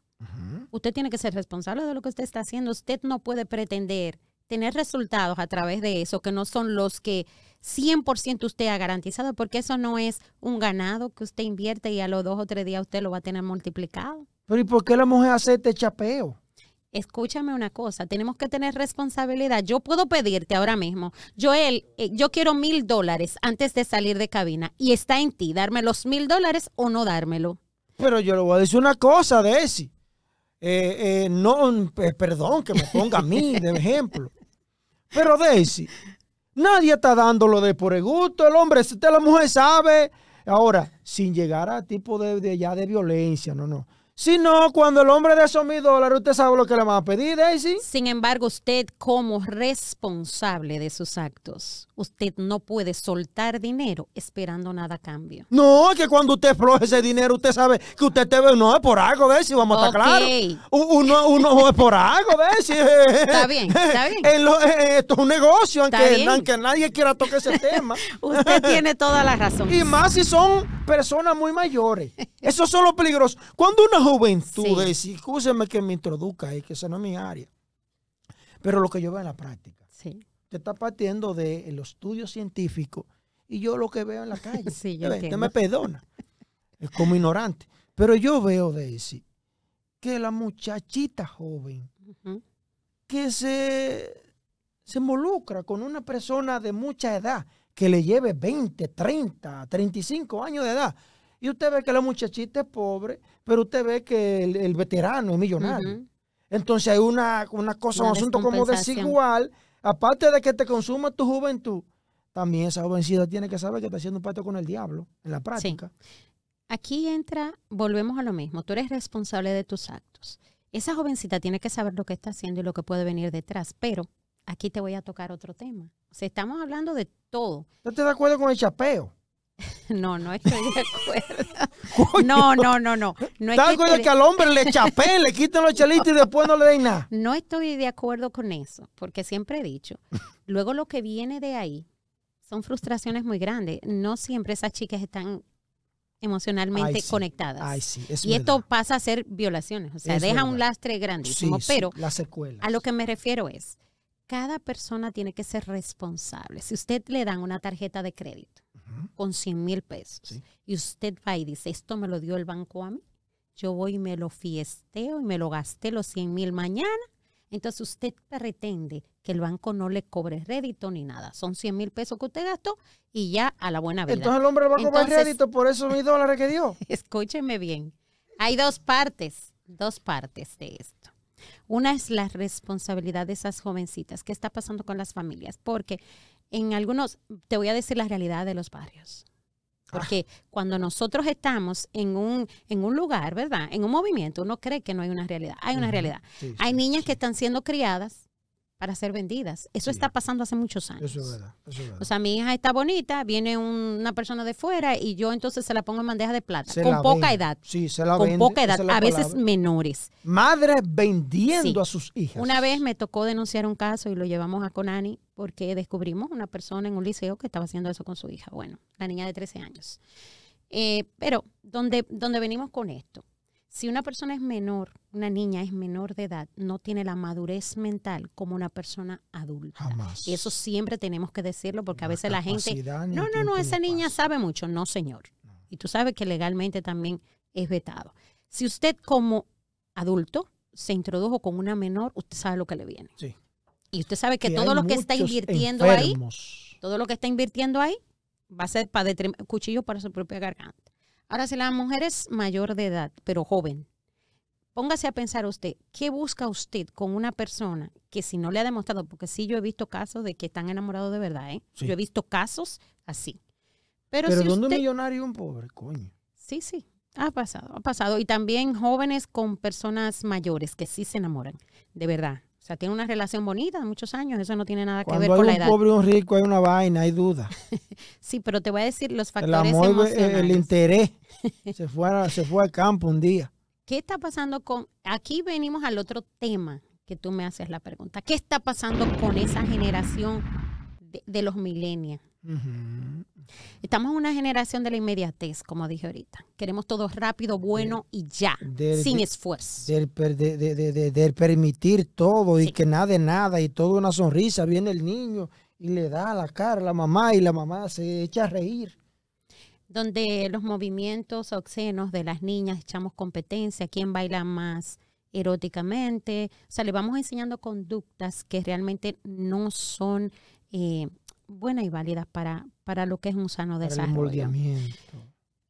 usted tiene que ser responsable de lo que usted está haciendo. Usted no puede pretender tener resultados a través de eso que no son los que 100% usted ha garantizado, porque eso no es un ganado que usted invierte y a los dos o tres días usted lo va a tener multiplicado. Pero ¿y por qué la mujer hace este chapeo? Escúchame una cosa, tenemos que tener responsabilidad. Yo puedo pedirte ahora mismo, Joel, eh, yo quiero mil dólares antes de salir de cabina y está en ti darme los mil dólares o no dármelo. Pero yo le voy a decir una cosa, Desi. Eh, eh no, eh, perdón que me ponga a mí de ejemplo. Pero Desi... Nadie está dándolo de por el gusto. El hombre, este, la mujer sabe. Ahora, sin llegar a tipo ya de violencia, no, no. Si no, cuando el hombre de esos mil dólares, usted sabe lo que le va a pedir, Daisy. Sin embargo, usted como responsable de sus actos, usted no puede soltar dinero esperando nada a cambio. No, que cuando usted floje ese dinero, usted sabe que usted te ve, no es por algo, Daisy, vamos a estar claros. Uno, es por algo, Daisy. Está bien, está bien. Eh, esto es un negocio, aunque, nadie quiera tocar ese tema. usted tiene toda la razón. Y más si son personas muy mayores. Eso son los peligroso. Cuando una juventud sí. escúcheme que me introduzca y que esa no es mi área. Pero lo que yo veo en la práctica. Sí. Te está partiendo de los estudios científicos y yo lo que veo en la calle. Sí, Usted me perdona. Es como ignorante. Pero yo veo, de Daisy, que la muchachita joven que se, se involucra con una persona de mucha edad, que le lleve 20, 30, 35 años de edad, y usted ve que la muchachita es pobre, pero usted ve que el, veterano es millonario. Entonces hay una, cosa, un asunto como desigual. Aparte de que te consuma tu juventud, también esa jovencita tiene que saber que está haciendo un pacto con el diablo en la práctica. Aquí entra, volvemos a lo mismo, tú eres responsable de tus actos. Esa jovencita tiene que saber lo que está haciendo y lo que puede venir detrás, pero aquí te voy a tocar otro tema. O sea, estamos hablando de todo. ¿No estás de acuerdo con el chapeo? No, no estoy de acuerdo. no, no, no, no. no es que, que al hombre le chapé, le quiten los chelitos y después no le den nada. No estoy de acuerdo con eso, porque siempre he dicho, luego lo que viene de ahí son frustraciones muy grandes. No siempre esas chicas están emocionalmente conectadas. y esto pasa a ser violaciones, o sea, deja un lastre grandísimo. pero a lo que me refiero es, cada persona tiene que ser responsable. Si usted le dan una tarjeta de crédito, con 100 mil pesos. Y usted va y dice, esto me lo dio el banco a mí. Yo voy y me lo fiesteo y me lo gasté los 100 mil mañana. Entonces usted pretende que el banco no le cobre rédito ni nada. Son 100 mil pesos que usted gastó y ya a la buena vida. Entonces el hombre va a cobrar rédito por esos mil dólares que dio. Escúcheme bien. Hay dos partes, dos partes de esto. Una es la responsabilidad de esas jovencitas. ¿Qué está pasando con las familias? Porque en algunos, te voy a decir la realidad de los barrios. Ah. Porque cuando nosotros estamos en un, en un lugar, ¿verdad? En un movimiento, uno cree que no hay una realidad. Hay una realidad. hay niñas que están siendo criadas para ser vendidas. Eso está pasando hace muchos años. Eso es, verdad, O sea, mi hija está bonita, viene una persona de fuera y yo entonces se la pongo en bandeja de plata. con poca edad. Sí, se la Con poca edad, a veces menores. Madres vendiendo a sus hijas. Una vez me tocó denunciar un caso y lo llevamos a Conani porque descubrimos una persona en un liceo que estaba haciendo eso con su hija, bueno, la niña de 13 años. Eh, pero, ¿dónde venimos con esto? Si una persona es menor, una niña es menor de edad, no tiene la madurez mental como una persona adulta. Jamás. Y eso siempre tenemos que decirlo porque a veces la gente... No, no, no, esa niña sabe mucho. No, señor. Y tú sabes que legalmente también es vetado. Si usted como adulto se introdujo con una menor, usted sabe lo que le viene. Sí. Y usted sabe que, todo lo que está invirtiendo ahí, todo lo que está invirtiendo ahí, va a ser para cuchillo para su propia garganta. Ahora, si la mujer es mayor de edad, pero joven, póngase a pensar usted, ¿qué busca usted con una persona que si no le ha demostrado? Porque sí, yo he visto casos de que están enamorados de verdad, ¿eh? Yo he visto casos así. Pero, si un millonario y un pobre, coño? Sí, sí, ha pasado, ha pasado. Y también jóvenes con personas mayores que sí se enamoran, de verdad. O sea, tiene una relación bonita de muchos años, eso no tiene nada que ver con la edad. un pobre un rico, hay una vaina, hay duda. sí, pero te voy a decir los factores el amor, eh, El interés. se, fue se fue al campo un día. ¿Qué está pasando con.? Aquí venimos al otro tema que tú me haces la pregunta. ¿Qué está pasando con esa generación de, los milenios? Estamos en una generación de la inmediatez, como dije ahorita. Queremos todo rápido, bueno y ya, sin esfuerzo. de, permitir todo y que nada de nada y toda una sonrisa. Viene el niño y le da a la cara a la mamá y la mamá se echa a reír. Donde los movimientos obscenos de las niñas echamos competencia, quién baila más eróticamente. O sea, le vamos enseñando conductas que realmente no son... Eh, buenas y válidas para, para lo que es un sano desarrollo.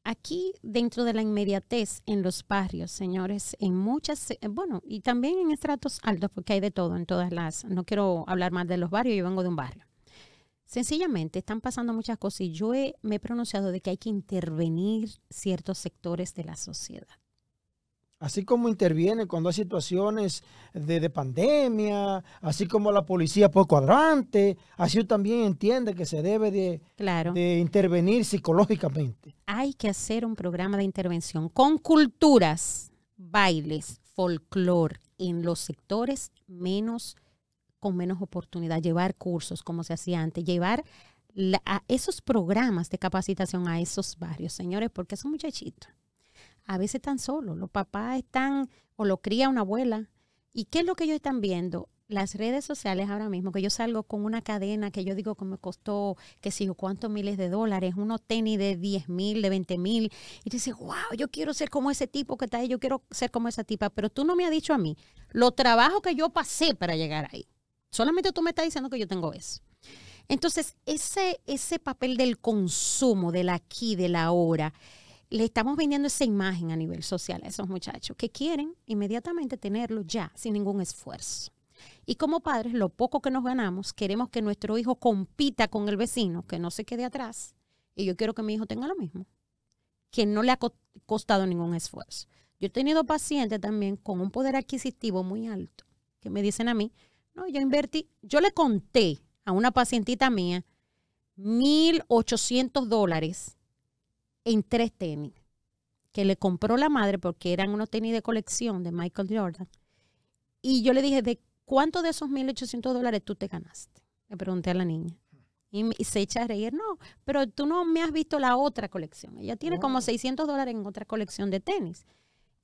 Aquí, dentro de la inmediatez en los barrios, señores, en muchas, eh, bueno, y también en estratos altos, porque hay de todo en todas las, no quiero hablar más de los barrios, yo vengo de un barrio. Sencillamente están pasando muchas cosas y yo me he pronunciado de que hay que intervenir ciertos sectores de la sociedad así como interviene cuando hay situaciones de, pandemia, así como la policía por cuadrante, así también entiende que se debe de, intervenir psicológicamente. Hay que hacer un programa de intervención con culturas, bailes, folclor en los sectores menos con menos oportunidad, llevar cursos como se hacía antes, llevar a esos programas de capacitación a esos barrios, señores, porque son muchachitos a veces están solos, los papás están o lo cría una abuela. ¿Y qué es lo que ellos están viendo? Las redes sociales ahora mismo, que yo salgo con una cadena que yo digo que me costó, que sé yo, cuántos miles de dólares, unos tenis de 10 mil, de 20 mil, y te dices, wow, yo quiero ser como ese tipo que está ahí, yo quiero ser como esa tipa, pero tú no me has dicho a mí lo trabajo que yo pasé para llegar ahí. Solamente tú me estás diciendo que yo tengo eso. Entonces, ese, ese papel del consumo, del aquí, del ahora, le estamos vendiendo esa imagen a nivel social a esos muchachos que quieren inmediatamente tenerlo ya, sin ningún esfuerzo. Y como padres, lo poco que nos ganamos, queremos que nuestro hijo compita con el vecino, que no se quede atrás. Y yo quiero que mi hijo tenga lo mismo, que no le ha costado ningún esfuerzo. Yo he tenido pacientes también con un poder adquisitivo muy alto, que me dicen a mí, no, yo invertí, yo le conté a una pacientita mía 1.800 dólares en tres tenis que le compró la madre porque eran unos tenis de colección de Michael Jordan. Y yo le dije, ¿de cuánto de esos 1.800 dólares tú te ganaste? Le pregunté a la niña. Y, se echa a reír, no, pero tú no me has visto la otra colección. Ella tiene como 600 dólares en otra colección de tenis.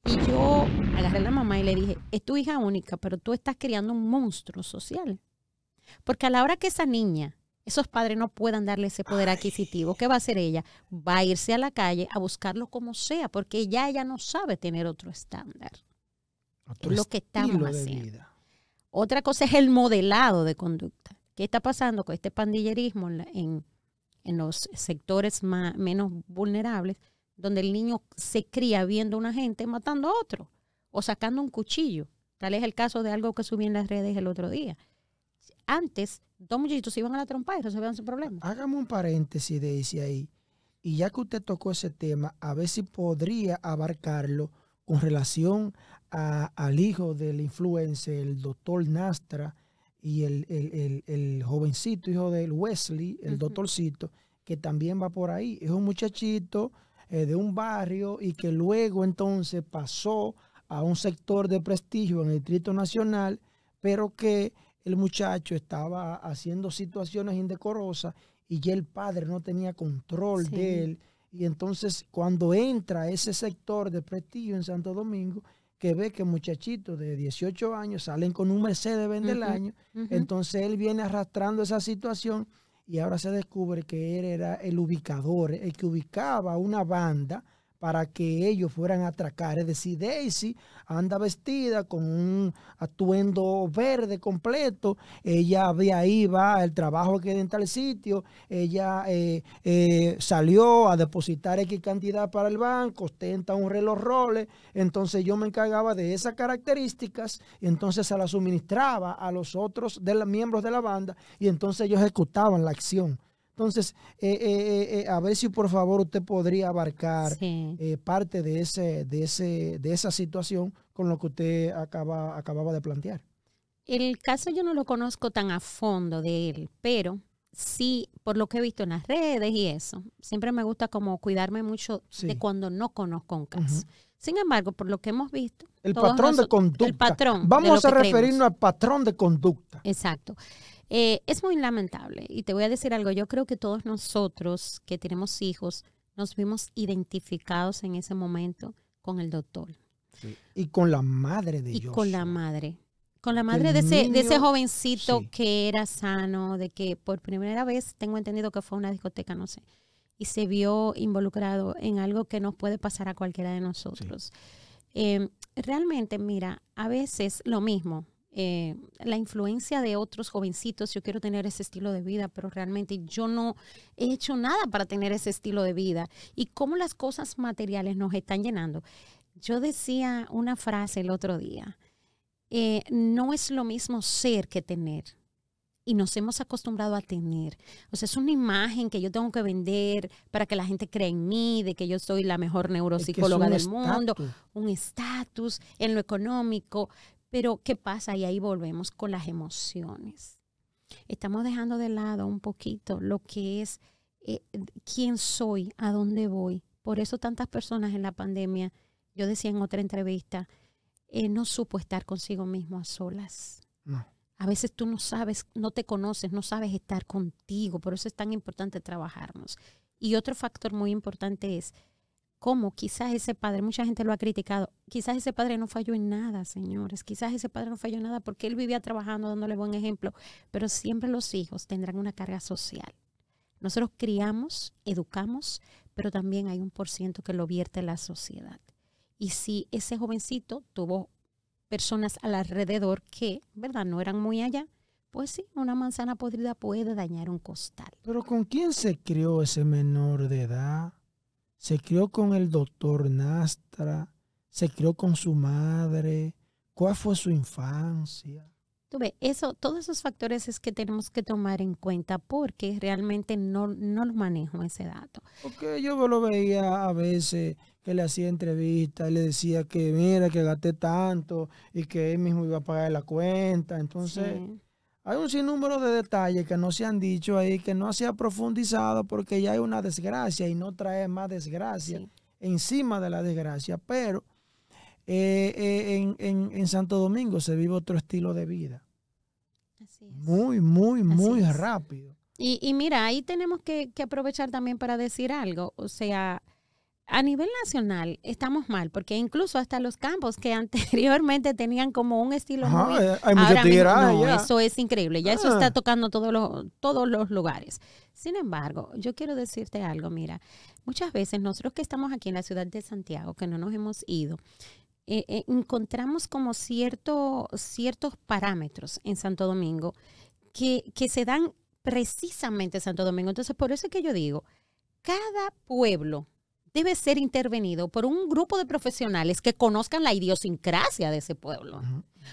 Y yo agarré a la mamá y le dije, es tu hija única, pero tú estás creando un monstruo social. Porque a la hora que esa niña esos padres no puedan darle ese poder adquisitivo, ¿qué va a hacer ella? Va a irse a la calle a buscarlo como sea, porque ya ella no sabe tener otro estándar. lo que estamos haciendo. Otra cosa es el modelado de conducta. ¿Qué está pasando con este pandillerismo en, los sectores más, menos vulnerables, donde el niño se cría viendo a una gente matando a otro o sacando un cuchillo? Tal es el caso de algo que subí en las redes el otro día antes dos muchachitos se iban a la trompa y resolvían su problema. Hágame un paréntesis, ese ahí. Y ya que usted tocó ese tema, a ver si podría abarcarlo con relación al hijo del influencer, el doctor Nastra, y el, jovencito hijo del Wesley, el doctorcito, que también va por ahí. Es un muchachito eh, de un barrio y que luego entonces pasó a un sector de prestigio en el Distrito Nacional, pero que el muchacho estaba haciendo situaciones indecorosas y ya el padre no tenía control de él. Y entonces cuando entra a ese sector de prestigio en Santo Domingo, que ve que muchachitos de 18 años salen con un Mercedes vende del año, entonces él viene arrastrando esa situación y ahora se descubre que él era el ubicador, el que ubicaba una banda para que ellos fueran a atracar. Es decir, Daisy anda vestida con un atuendo verde completo. Ella había ahí va, el trabajo que en tal sitio. Ella eh, eh, salió a depositar X cantidad para el banco, ostenta un reloj roles, Entonces yo me encargaba de esas características entonces se las suministraba a los otros de los miembros de la banda y entonces ellos ejecutaban la acción. Entonces, eh, eh, eh, a ver si por favor usted podría abarcar parte de, ese, de, ese, de esa situación con lo que usted acaba, acababa de plantear. El caso yo no lo conozco tan a fondo de él, pero sí, por lo que he visto en las redes y eso, siempre me gusta como cuidarme mucho de cuando no conozco un caso. Sin embargo, por lo que hemos visto... El patrón de conducta. El patrón. Vamos a referirnos al patrón de conducta. Exacto. Eh, es muy lamentable y te voy a decir algo, yo creo que todos nosotros que tenemos hijos nos vimos identificados en ese momento con el doctor. Y con la madre de y Con la madre. Con la madre de ese, jovencito que era sano, de que por primera vez tengo entendido que fue una discoteca, no sé, y se vio involucrado en algo que nos puede pasar a cualquiera de nosotros. Em, realmente, mira, a veces lo mismo, eh, la influencia de otros jovencitos, yo quiero tener ese estilo de vida, pero realmente yo no he hecho nada para tener ese estilo de vida y cómo las cosas materiales nos están llenando. Yo decía una frase el otro día, eh, no es lo mismo ser que tener y nos hemos acostumbrado a tener. O sea, es una imagen que yo tengo que vender para que la gente cree en mí, de que yo soy la mejor neuropsicóloga del mundo, un estatus en lo económico, pero ¿qué pasa? Y ahí volvemos con las emociones. Estamos dejando de lado un poquito lo que es eh, quién soy, a dónde voy. Por eso tantas personas en la pandemia, yo decía en otra entrevista, eh, no supo estar consigo mismo a solas. A veces tú no sabes, no te conoces, no sabes estar contigo. Por eso es tan importante trabajarnos. Y otro factor muy importante es cómo quizás ese padre, mucha gente lo ha criticado, quizás ese padre no falló en nada, señores, quizás ese padre no falló en nada porque él vivía trabajando, dándole buen ejemplo, pero siempre los hijos tendrán una carga social. Nosotros criamos, educamos, pero también hay un por ciento que lo vierte la sociedad. Y si ese jovencito tuvo personas alrededor que, ¿verdad?, no eran muy allá, pues sí, una manzana podrida puede dañar un costal. Pero ¿con quién se crió ese menor de edad? se crió con el doctor Nastra, se crió con su madre, cuál fue su infancia. Tú ves, eso, todos esos factores es que tenemos que tomar en cuenta porque realmente no, no lo manejo ese dato. Porque yo lo veía a veces que le hacía entrevistas, le decía que mira, que gasté tanto y que él mismo iba a pagar la cuenta. Entonces, hay un sinnúmero de detalles que no se han dicho ahí, que no se ha profundizado porque ya hay una desgracia y no trae más desgracia encima de la desgracia. Pero eh, eh, en, Santo Domingo se vive otro estilo de vida. Muy, muy, muy rápido. Y, y, mira, ahí tenemos que, que aprovechar también para decir algo. O sea, a nivel nacional estamos mal, porque incluso hasta los campos que anteriormente tenían como un estilo muy, eh, hay ahora eso es increíble, ya eso ah. está tocando todos los, todos los lugares. Sin embargo, yo quiero decirte algo, mira, muchas veces nosotros que estamos aquí en la ciudad de Santiago, que no nos hemos ido, eh, eh, encontramos como cierto, ciertos parámetros en Santo Domingo que, que se dan precisamente en Santo Domingo. Entonces, por eso es que yo digo, cada pueblo debe ser intervenido por un grupo de profesionales que conozcan la idiosincrasia de ese pueblo.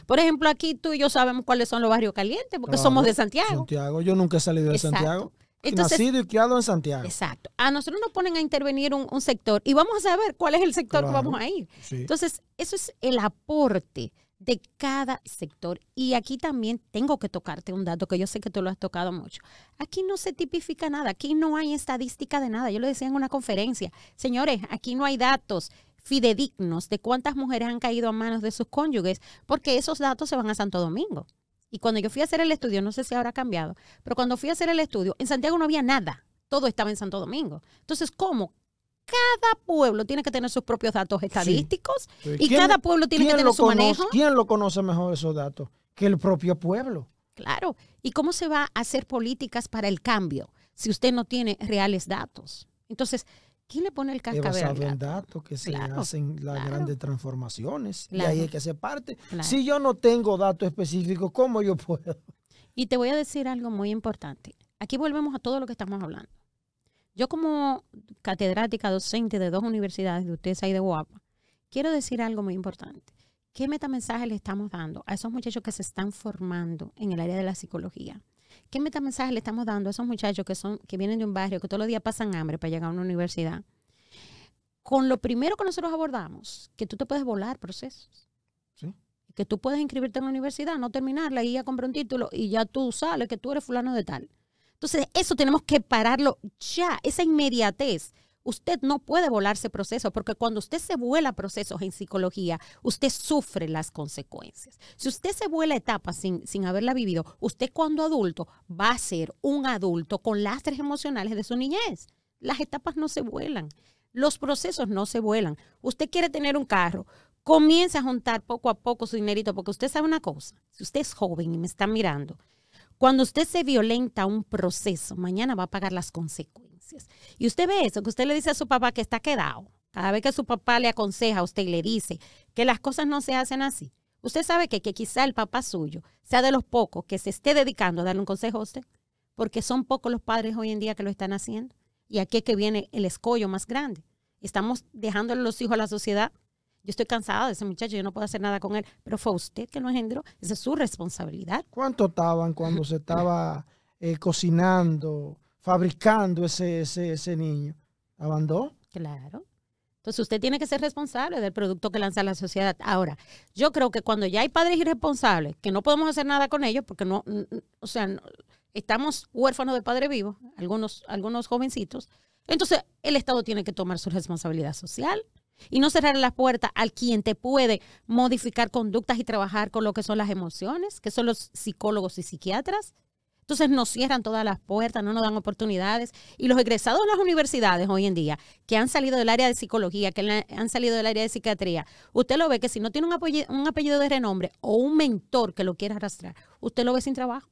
Por ejemplo, aquí tú y yo sabemos cuáles son los barrios calientes porque somos de Santiago. Santiago, yo nunca he salido de Santiago. nacido y criado en Santiago. Exacto. A nosotros nos ponen a intervenir un, sector y vamos a saber cuál es el sector que vamos a ir. Entonces, eso es el aporte de cada sector. Y aquí también tengo que tocarte un dato que yo sé que tú lo has tocado mucho. Aquí no se tipifica nada, aquí no hay estadística de nada. Yo lo decía en una conferencia, señores, aquí no hay datos fidedignos de cuántas mujeres han caído a manos de sus cónyuges, porque esos datos se van a Santo Domingo. Y cuando yo fui a hacer el estudio, no sé si ahora ha cambiado, pero cuando fui a hacer el estudio, en Santiago no había nada, todo estaba en Santo Domingo. Entonces, ¿cómo cada pueblo tiene que tener sus propios datos estadísticos y cada pueblo tiene que tener su manejo. ¿Quién lo conoce mejor esos datos que el propio pueblo? Claro. ¿Y cómo se va a hacer políticas para el cambio si usted no tiene reales datos? Entonces, ¿quién le pone el cascabel al datos que se hacen las grandes transformaciones y ahí es que se parte. Si yo no tengo datos específicos, ¿cómo yo puedo? Y te voy a decir algo muy importante. Aquí volvemos a todo lo que estamos hablando. Yo como catedrática docente de dos universidades, de UTESA y de Guapa, quiero decir algo muy importante. ¿Qué metamensaje le estamos dando a esos muchachos que se están formando en el área de la psicología? ¿Qué metamensaje le estamos dando a esos muchachos que, son, que vienen de un barrio, que todos los días pasan hambre para llegar a una universidad? Con lo primero que nosotros abordamos, que tú te puedes volar procesos. Que tú puedes inscribirte en una universidad, no terminarla y ya comprar un título y ya tú sales que tú eres fulano de tal. Entonces, eso tenemos que pararlo ya, esa inmediatez. Usted no puede volarse procesos porque cuando usted se vuela procesos en psicología, usted sufre las consecuencias. Si usted se vuela etapas sin, sin haberla vivido, usted cuando adulto va a ser un adulto con lastres emocionales de su niñez. Las etapas no se vuelan, los procesos no se vuelan. Usted quiere tener un carro, comienza a juntar poco a poco su dinerito porque usted sabe una cosa, si usted es joven y me está mirando, cuando usted se violenta un proceso, mañana va a pagar las consecuencias. Y usted ve eso, que usted le dice a su papá que está quedado. Cada vez que su papá le aconseja a usted y le dice que las cosas no se hacen así, usted sabe que, quizá el papá suyo sea de los pocos que se esté dedicando a darle un consejo a usted, porque son pocos los padres hoy en día que lo están haciendo. Y aquí es que viene el escollo más grande. Estamos a los hijos a la sociedad yo estoy cansada de ese muchacho, yo no puedo hacer nada con él, pero fue usted que lo engendró, esa es su responsabilidad. ¿Cuánto estaban cuando se estaba eh, cocinando, fabricando ese, ese, ese niño? ¿Abandó? Claro. Entonces usted tiene que ser responsable del producto que lanza la sociedad. Ahora, yo creo que cuando ya hay padres irresponsables, que no podemos hacer nada con ellos, porque no, o sea, estamos huérfanos de padre vivo, algunos, algunos jovencitos, entonces el Estado tiene que tomar su responsabilidad social, y no cerrar las puertas al quien te puede modificar conductas y trabajar con lo que son las emociones, que son los psicólogos y psiquiatras. Entonces no cierran todas las puertas, no nos dan oportunidades. Y los egresados de las universidades hoy en día, que han salido del área de psicología, que han salido del área de psiquiatría, usted lo ve que si no tiene un apellido de renombre o un mentor que lo quiera arrastrar, usted lo ve sin trabajo.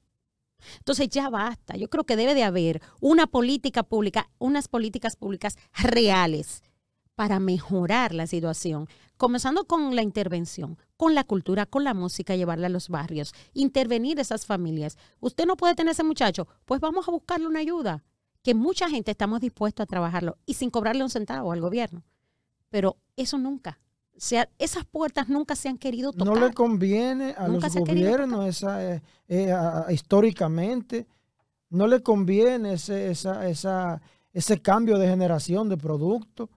Entonces ya basta. Yo creo que debe de haber una política pública, unas políticas públicas reales para mejorar la situación, comenzando con la intervención, con la cultura, con la música, llevarla a los barrios, intervenir esas familias. Usted no puede tener ese muchacho, pues vamos a buscarle una ayuda, que mucha gente estamos dispuestos a trabajarlo y sin cobrarle un centavo al gobierno. Pero eso nunca. esas puertas nunca se han querido tocar. No le conviene a los gobiernos eh, eh, históricamente. No le conviene ese, ese cambio de generación de productos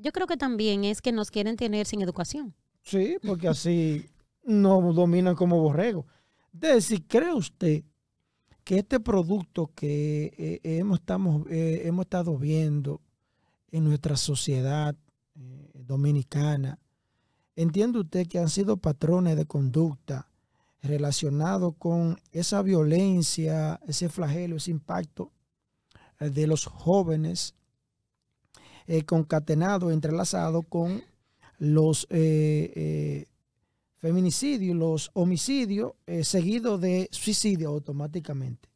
yo creo que también es que nos quieren tener sin educación. Sí, porque así nos dominan como borrego. si ¿cree usted que este producto que eh, hemos, estamos, eh, hemos estado viendo en nuestra sociedad eh, dominicana, entiende usted que han sido patrones de conducta relacionados con esa violencia, ese flagelo, ese impacto de los jóvenes eh, concatenado, entrelazado con los eh, eh, feminicidios, los homicidios, seguidos de suicidio automáticamente.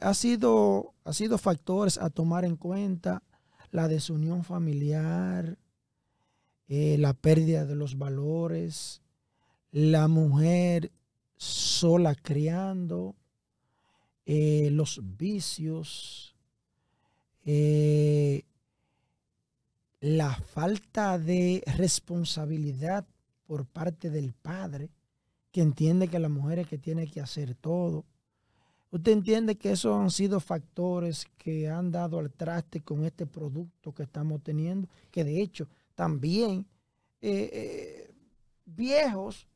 ha, sido, ha sido factores a tomar en cuenta la desunión familiar, la pérdida de los valores, la mujer sola criando, los vicios, la falta de responsabilidad por parte del padre, que entiende que la mujer es que tiene que hacer todo. Usted entiende que esos han sido factores que han dado al traste con este producto que estamos teniendo, que de hecho también eh, eh, viejos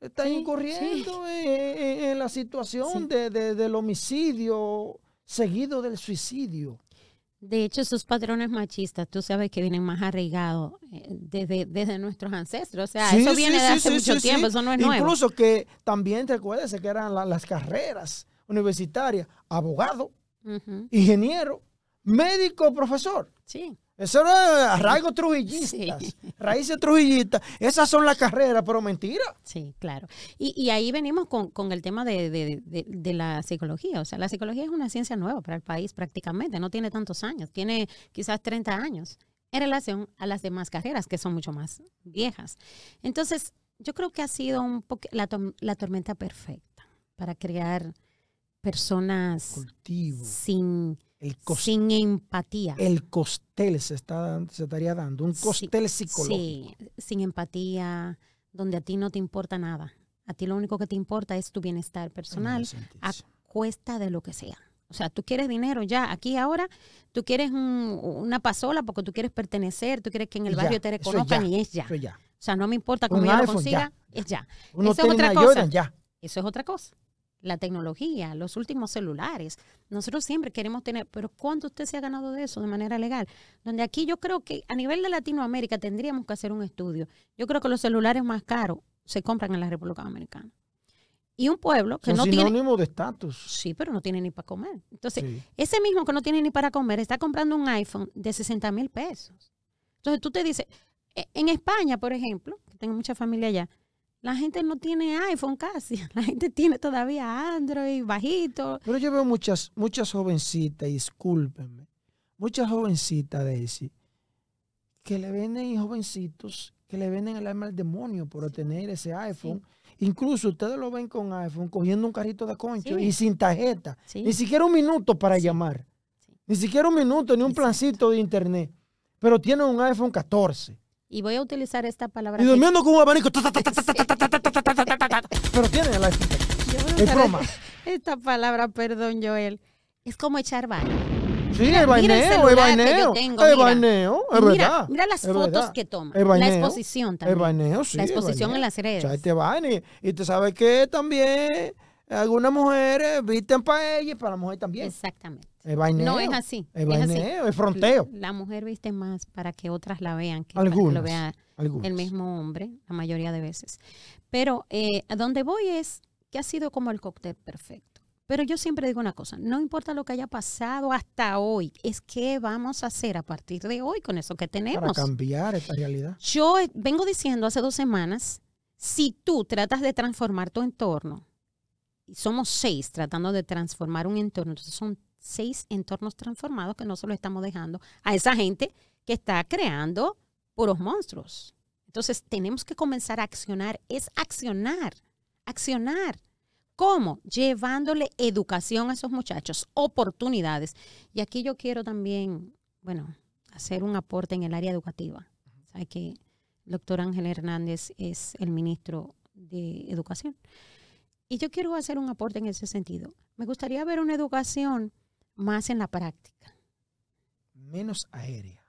están corriendo incurriendo En, la situación del homicidio seguido del suicidio. De hecho, esos patrones machistas, tú sabes que vienen más arraigados eh, desde, nuestros ancestros. O sea, eso viene de hace mucho tiempo, eso no es nuevo. Incluso que también te acuerdas que eran las carreras universitarias, abogado, ingeniero, médico, profesor. Sí. Eso era arraigo trujillista, raíces trujillistas. Esas son las carreras, pero mentira. Sí, claro. Y, ahí venimos con, el tema de, la psicología. O sea, la psicología es una ciencia nueva para el país prácticamente. No tiene tantos años, tiene quizás 30 años en relación a las demás carreras que son mucho más viejas. Entonces, yo creo que ha sido un poco la, tormenta perfecta para crear personas sin el Sin empatía. El costel se, está, se estaría dando, un costel psicológico. Sí, sin empatía, donde a ti no te importa nada. A ti lo único que te importa es tu bienestar personal a cuesta de lo que sea. O sea, tú quieres dinero ya, aquí ahora, tú quieres una pasola porque tú quieres pertenecer, tú quieres que en el barrio te reconozcan y es ya. O sea, no me importa cómo yo lo consiga, es ya. eso es otra cosa. ya. Eso es otra cosa la tecnología, los últimos celulares. Nosotros siempre queremos tener, pero ¿cuánto usted se ha ganado de eso de manera legal? Donde aquí yo creo que a nivel de Latinoamérica tendríamos que hacer un estudio. Yo creo que los celulares más caros se compran en la República Dominicana. Y un pueblo que tiene. no sinónimo tiene... de estatus. Sí, pero no tiene ni para comer. Entonces, ese mismo que no tiene ni para comer está comprando un iPhone de 60 mil pesos. Entonces tú te dices, e-, en España, por ejemplo, tengo mucha familia allá, la gente no tiene iPhone casi, la gente tiene todavía Android bajito. Pero yo veo muchas, muchas jovencitas, discúlpenme, muchas jovencitas, Daisy, que le venden jovencitos que le venden el alma al demonio por tener ese iPhone. Incluso ustedes lo ven con iPhone cogiendo un carrito de concho y sin tarjeta. Ni siquiera un minuto para llamar. Ni siquiera un minuto, ni un plancito de internet. Pero tienen un iPhone 14. Y voy a utilizar esta palabra. Y durmiendo con un abanico. Pero tiene la Es broma. Esta palabra, perdón, Joel. Es como echar baño. Sí, el baineo, el, el el mira. es verdad. Mira las fotos que toma. El la exposición también. El baineo, sí. La exposición en las redes. te y, te sabes que también algunas mujeres visten para ella y para la mujer también. Exactamente. No es así. Es fronteo. La, mujer viste más para que otras la vean que, lo vea el mismo hombre, la mayoría de veces. Pero eh, a donde voy es que ha sido como el cóctel perfecto. Pero yo siempre digo una cosa, no importa lo que haya pasado hasta hoy, es qué vamos a hacer a partir de hoy con eso que tenemos. Para cambiar esta realidad. Yo eh, vengo diciendo hace dos semanas, si tú tratas de transformar tu entorno, y somos seis tratando de transformar un entorno, entonces son seis entornos transformados que no se estamos dejando a esa gente que está creando puros monstruos. Entonces tenemos que comenzar a accionar, es accionar, accionar. ¿Cómo? Llevándole educación a esos muchachos, oportunidades. Y aquí yo quiero también, bueno, hacer un aporte en el área educativa. Sabe que el doctor Ángel Hernández es el ministro de Educación. Y yo quiero hacer un aporte en ese sentido. Me gustaría ver una educación más en la práctica. Menos aérea.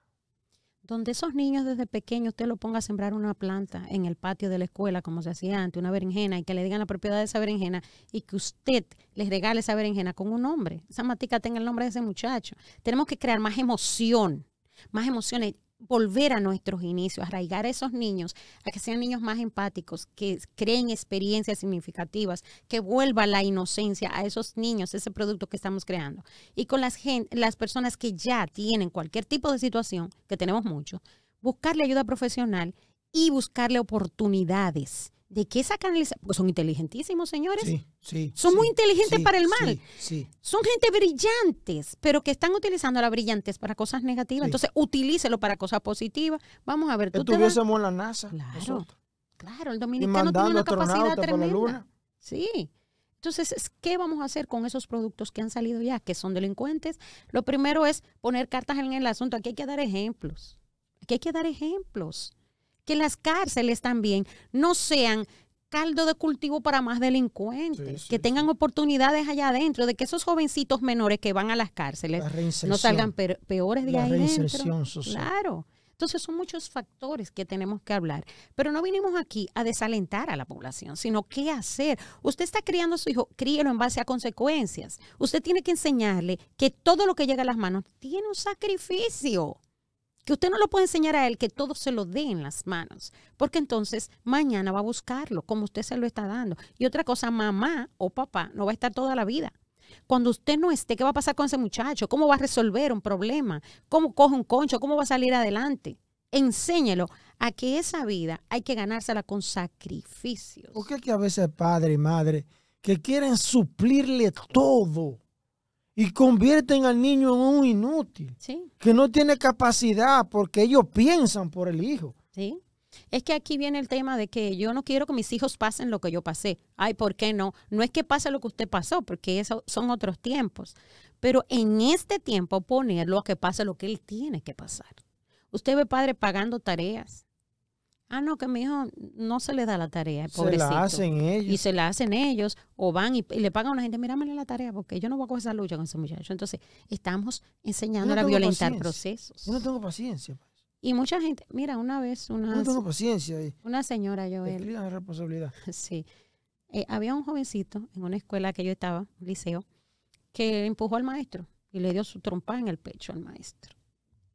Donde esos niños desde pequeños usted lo ponga a sembrar una planta en el patio de la escuela, como se hacía antes, una berenjena, y que le digan la propiedad de esa berenjena y que usted les regale esa berenjena con un nombre. Esa matica tenga el nombre de ese muchacho. Tenemos que crear más emoción, más emociones volver a nuestros inicios, arraigar a esos niños, a que sean niños más empáticos, que creen experiencias significativas, que vuelva la inocencia a esos niños, ese producto que estamos creando. Y con las, las personas que ya tienen cualquier tipo de situación, que tenemos mucho, buscarle ayuda profesional y buscarle oportunidades ¿De qué sacan son inteligentísimos, señores. Sí, sí, son muy inteligentes para el mal. Sí. Son gente brillantes, pero que están utilizando la brillantez para cosas negativas. Entonces, utilícelo para cosas positivas. Vamos a ver. ¿tú tuviésemos la NASA. Claro, claro. El dominicano tiene una capacidad tremenda. Sí. Entonces, ¿qué vamos a hacer con esos productos que han salido ya, que son delincuentes? Lo primero es poner cartas en el asunto. Aquí hay que dar ejemplos. Aquí hay que dar ejemplos que las cárceles también no sean caldo de cultivo para más delincuentes, que tengan oportunidades allá adentro, de que esos jovencitos menores que van a las cárceles no salgan peores de la ahí Social. Claro. Entonces son muchos factores que tenemos que hablar. Pero no vinimos aquí a desalentar a la población, sino qué hacer. Usted está criando a su hijo, críelo en base a consecuencias. Usted tiene que enseñarle que todo lo que llega a las manos tiene un sacrificio que usted no lo puede enseñar a él, que todo se lo dé en las manos, porque entonces mañana va a buscarlo como usted se lo está dando. Y otra cosa, mamá o papá no va a estar toda la vida. Cuando usted no esté, ¿qué va a pasar con ese muchacho? ¿Cómo va a resolver un problema? ¿Cómo coge un concho? ¿Cómo va a salir adelante? Enséñelo a que esa vida hay que ganársela con sacrificios. Porque qué que a veces padre y madre que quieren suplirle todo y convierten al niño en un inútil, que no tiene capacidad porque ellos piensan por el hijo. Sí. Es que aquí viene el tema de que yo no quiero que mis hijos pasen lo que yo pasé. Ay, ¿por qué no? No es que pase lo que usted pasó, porque esos son otros tiempos. Pero en este tiempo ponerlo a que pase lo que él tiene que pasar. Usted ve padre pagando tareas, Ah, no, que mi hijo no se le da la tarea, pobrecito. Se la hacen ellos. Y se la hacen ellos, o van y, le pagan a una gente, mírame la tarea, porque yo no voy a coger esa lucha con ese muchacho. Entonces, estamos enseñando a violentar procesos. Yo no tengo paciencia. Pues. Y mucha gente, mira, una vez una... No tengo paciencia. Una señora, yo. La responsabilidad. Sí. Eh, había un jovencito en una escuela que yo estaba, un liceo, que empujó al maestro y le dio su trompa en el pecho al maestro.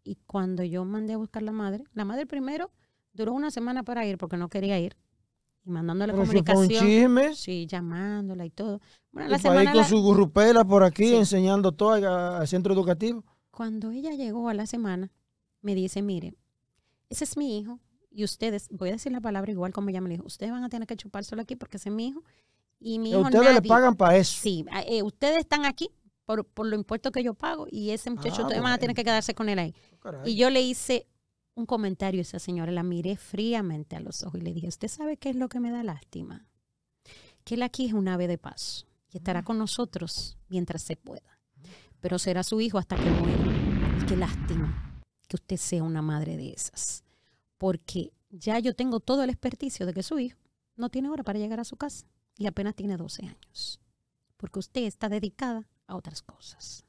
Y cuando yo mandé a buscar a la madre, la madre primero Duró una semana para ir porque no quería ir. Y mandándole la comunicación. Sí, llamándola y todo. Bueno, la semana. con su gurrupela por aquí, enseñando todo al centro educativo. Cuando ella llegó a la semana, me dice: Mire, ese es mi hijo. Y ustedes, voy a decir la palabra igual como ella me dijo: Ustedes van a tener que chupárselo aquí porque ese es mi hijo. Y mi eh, hijo. Ustedes le pagan para eso. Sí, eh, ustedes están aquí por, por los impuestos que yo pago y ese muchacho ah, ustedes van a tener que quedarse con él ahí. Oh, y yo le hice un comentario esa señora. La miré fríamente a los ojos y le dije, ¿usted sabe qué es lo que me da lástima? Que él aquí es un ave de paso y estará ah. con nosotros mientras se pueda. Pero será su hijo hasta que muera. qué lástima que usted sea una madre de esas. Porque ya yo tengo todo el experticio de que su hijo no tiene hora para llegar a su casa y apenas tiene 12 años. Porque usted está dedicada a otras cosas.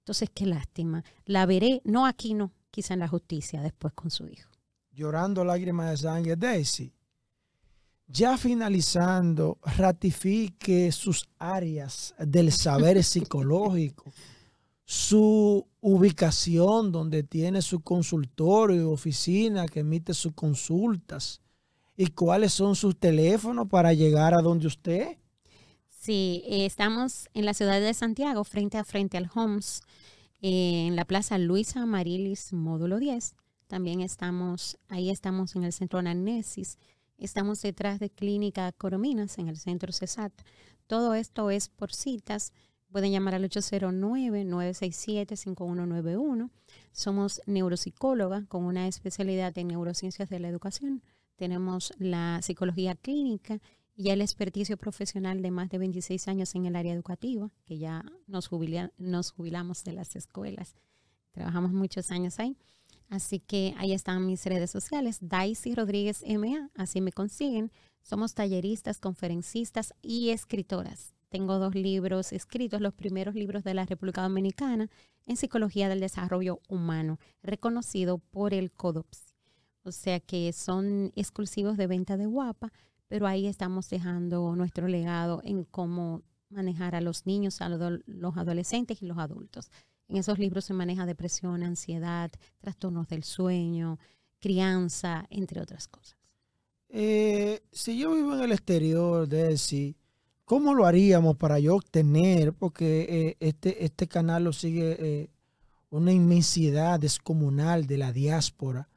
Entonces, qué lástima. La veré, no aquí, no, quizá en la justicia después con su hijo. Llorando lágrimas de sangre, Daisy. Ya finalizando, ratifique sus áreas del saber psicológico, su ubicación donde tiene su consultorio y oficina que emite sus consultas y cuáles son sus teléfonos para llegar a donde usted. Sí, eh, estamos en la ciudad de Santiago, frente a frente al Homs en la Plaza Luisa Amarilis, módulo 10. También estamos, ahí estamos en el Centro Ananesis. Estamos detrás de Clínica Corominas, en el Centro CESAT. Todo esto es por citas. Pueden llamar al 809-967-5191. Somos neuropsicóloga con una especialidad en neurociencias de la educación. Tenemos la psicología clínica y el experticio profesional de más de 26 años en el área educativa, que ya nos, jubilamos de las escuelas. Trabajamos muchos años ahí. Así que ahí están mis redes sociales, Daisy Rodríguez MA, así me consiguen. Somos talleristas, conferencistas y escritoras. Tengo dos libros escritos, los primeros libros de la República Dominicana en Psicología del Desarrollo Humano, reconocido por el CODOPS. O sea que son exclusivos de venta de guapa pero ahí estamos dejando nuestro legado en cómo manejar a los niños, a los adolescentes y los adultos. En esos libros se maneja depresión, ansiedad, trastornos del sueño, crianza, entre otras cosas. Eh, si yo vivo en el exterior, Desi, ¿cómo lo haríamos para yo obtener? Porque eh, este, este canal lo sigue eh, una inmensidad descomunal de la diáspora.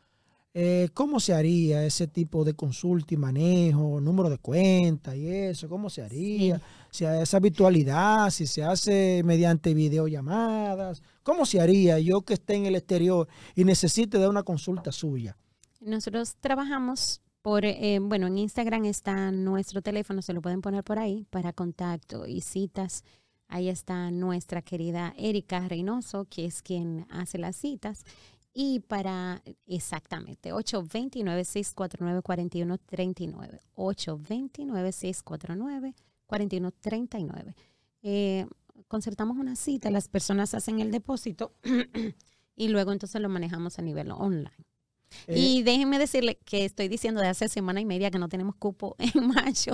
Eh, ¿Cómo se haría ese tipo de consulta y manejo, número de cuenta y eso? ¿Cómo se haría? Si Si esa habitualidad si se hace mediante videollamadas, ¿cómo se haría yo que esté en el exterior y necesite de una consulta suya? Nosotros trabajamos por, eh, bueno, en Instagram está nuestro teléfono, se lo pueden poner por ahí para contacto y citas. Ahí está nuestra querida Erika Reynoso, que es quien hace las citas. Y para, exactamente, 829-649-4139. 829-649-4139. Eh, concertamos una cita, las personas hacen el depósito y luego entonces lo manejamos a nivel online. Eh. y déjenme decirle que estoy diciendo de hace semana y media que no tenemos cupo en mayo.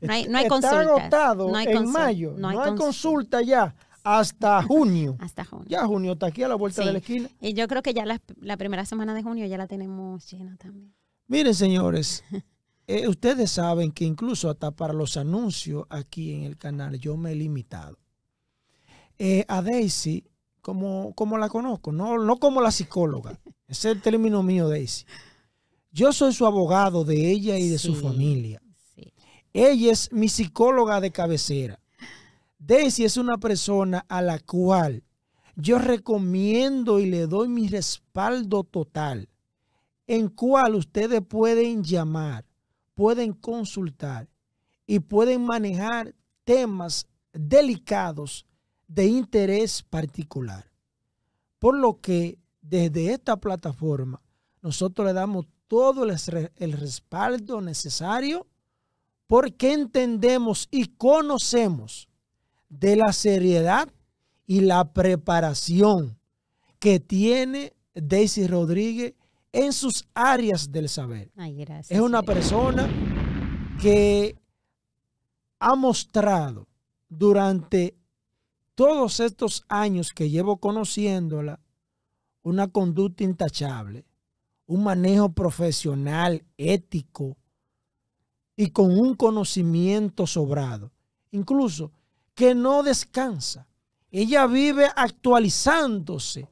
No hay, consulta. No hay en mayo. No hay, consulta ya hasta junio. Hasta junio. Ya junio está aquí a la vuelta de la esquina. Y yo creo que ya la, primera semana de junio ya la tenemos llena también. Miren, señores, eh, ustedes saben que incluso hasta para los anuncios aquí en el canal yo me he limitado. Eh, a Daisy, como, como la conozco, no, no como la psicóloga, ese es el término mío, Daisy. Yo soy su abogado de ella y de su familia. Ella es mi psicóloga de cabecera si es una persona a la cual yo recomiendo y le doy mi respaldo total, en cual ustedes pueden llamar, pueden consultar y pueden manejar temas delicados de interés particular. Por lo que desde esta plataforma nosotros le damos todo el, respaldo necesario porque entendemos y conocemos de la seriedad y la preparación que tiene Daisy Rodríguez en sus áreas del saber. es una persona que ha mostrado durante todos estos años que llevo conociéndola una conducta intachable, un manejo profesional, ético y con un conocimiento sobrado. Incluso que no descansa. Ella vive actualizándose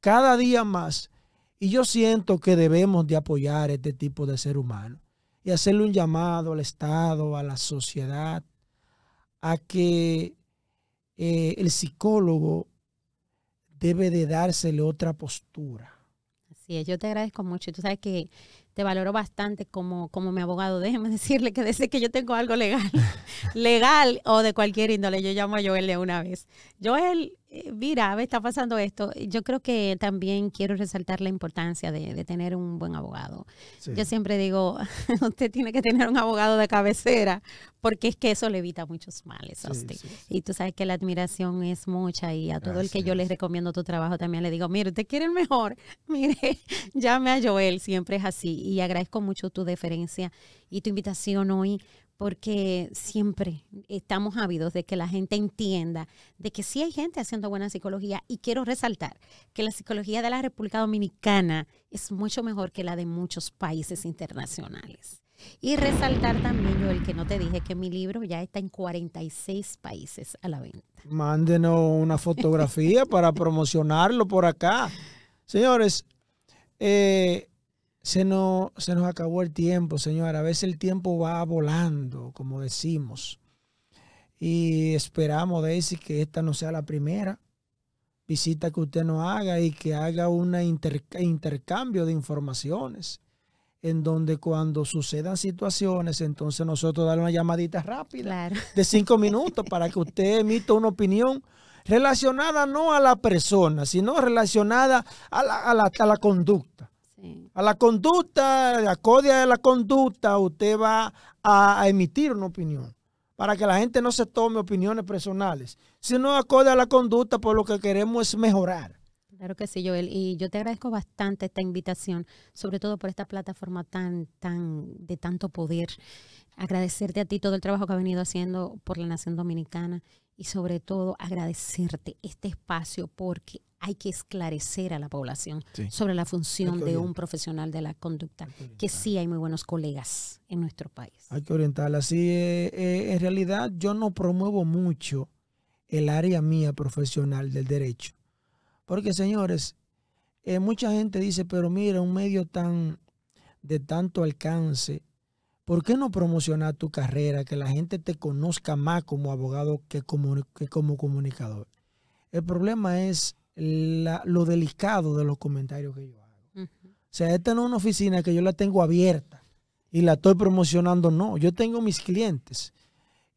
cada día más. Y yo siento que debemos de apoyar a este tipo de ser humano y hacerle un llamado al Estado, a la sociedad, a que eh, el psicólogo debe de dársele otra postura. Así es, yo te agradezco mucho. Tú sabes que te valoro bastante como, como mi abogado. Déjeme decirle que desde que yo tengo algo legal, legal o de cualquier índole, yo llamo a Joel de una vez. Joel eh, mira, me está pasando esto. Yo creo que también quiero resaltar la importancia de, tener un buen abogado. Yo siempre digo, usted tiene que tener un abogado de cabecera, porque es que eso le evita muchos males a usted. y tú sabes que la admiración es mucha y a todo el que yo les recomiendo tu trabajo también le digo, mire, usted quiere el mejor, mire, llame a Joel, siempre es así. Y agradezco mucho tu deferencia y tu invitación hoy porque siempre estamos ávidos de que la gente entienda de que sí hay gente haciendo buena psicología y quiero resaltar que la psicología de la República Dominicana es mucho mejor que la de muchos países internacionales. Y resaltar también, yo el que no te dije, que mi libro ya está en 46 países a la venta. Mándenos una fotografía para promocionarlo por acá. Señores, eh, se nos, se nos acabó el tiempo, señora. A veces el tiempo va volando, como decimos. Y esperamos, Daisy, que esta no sea la primera visita que usted nos haga y que haga un intercambio de informaciones en donde cuando sucedan situaciones, entonces nosotros dar una llamadita rápida de cinco minutos para que usted emita una opinión relacionada no a la persona, sino relacionada a a la, a la conducta. A la conducta, acorde a la conducta, usted va a, emitir una opinión para que la gente no se tome opiniones personales, sino acorde a la conducta, por pues lo que queremos es mejorar. Claro que sí, Joel. Y yo te agradezco bastante esta invitación, sobre todo por esta plataforma tan, tan, de tanto poder. Agradecerte a ti todo el trabajo que ha venido haciendo por la Nación Dominicana y sobre todo agradecerte este espacio porque hay que esclarecer a la población sobre la función de un profesional de la conducta, que, sí hay muy buenos colegas en nuestro país. Hay que orientarla. Sí, eh, eh, en realidad yo no promuevo mucho el área mía profesional del derecho. Porque, señores, eh, mucha gente dice, pero mira, un medio tan de tanto alcance, ¿por qué no promocionar tu carrera, que la gente te conozca más como abogado que como comunicador? El problema es lo delicado de los comentarios que yo hago. O sea, esta no es una oficina que yo la tengo abierta y la estoy promocionando, no. Yo tengo mis clientes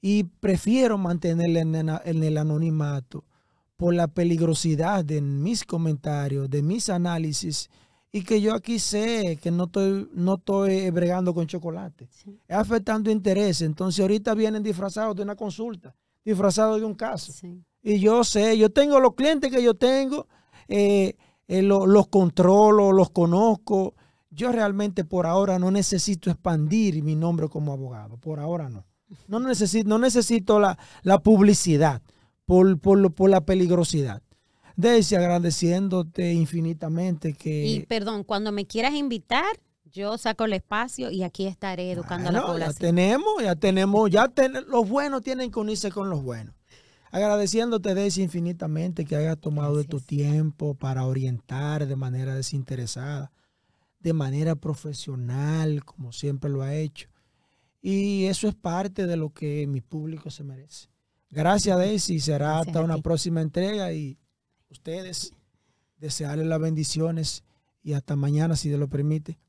y prefiero mantenerla en, el anonimato por la peligrosidad de mis comentarios, de mis análisis y que yo aquí sé que no estoy, no estoy bregando con chocolate. Es afectando interés. Entonces ahorita vienen disfrazados de una consulta, disfrazados de un caso. Y yo sé, yo tengo los clientes que yo tengo, eh, eh, los controlo, los conozco. Yo realmente por ahora no necesito expandir mi nombre como abogado, por ahora no. No necesito, necesito la, publicidad por, por, por la peligrosidad. Daisy, agradeciéndote infinitamente que... Y perdón, cuando me quieras invitar, yo saco el espacio y aquí estaré educando a la población. Ya tenemos, ya tenemos, ya los buenos tienen que unirse con los buenos. Agradeciéndote, Daisy, infinitamente que hayas tomado de tu tiempo para orientar de manera desinteresada, de manera profesional, como siempre lo ha hecho. Y eso es parte de lo que mi público se merece. Gracias, y Será hasta una próxima entrega y ustedes desearles las bendiciones y hasta mañana, si Dios lo permite.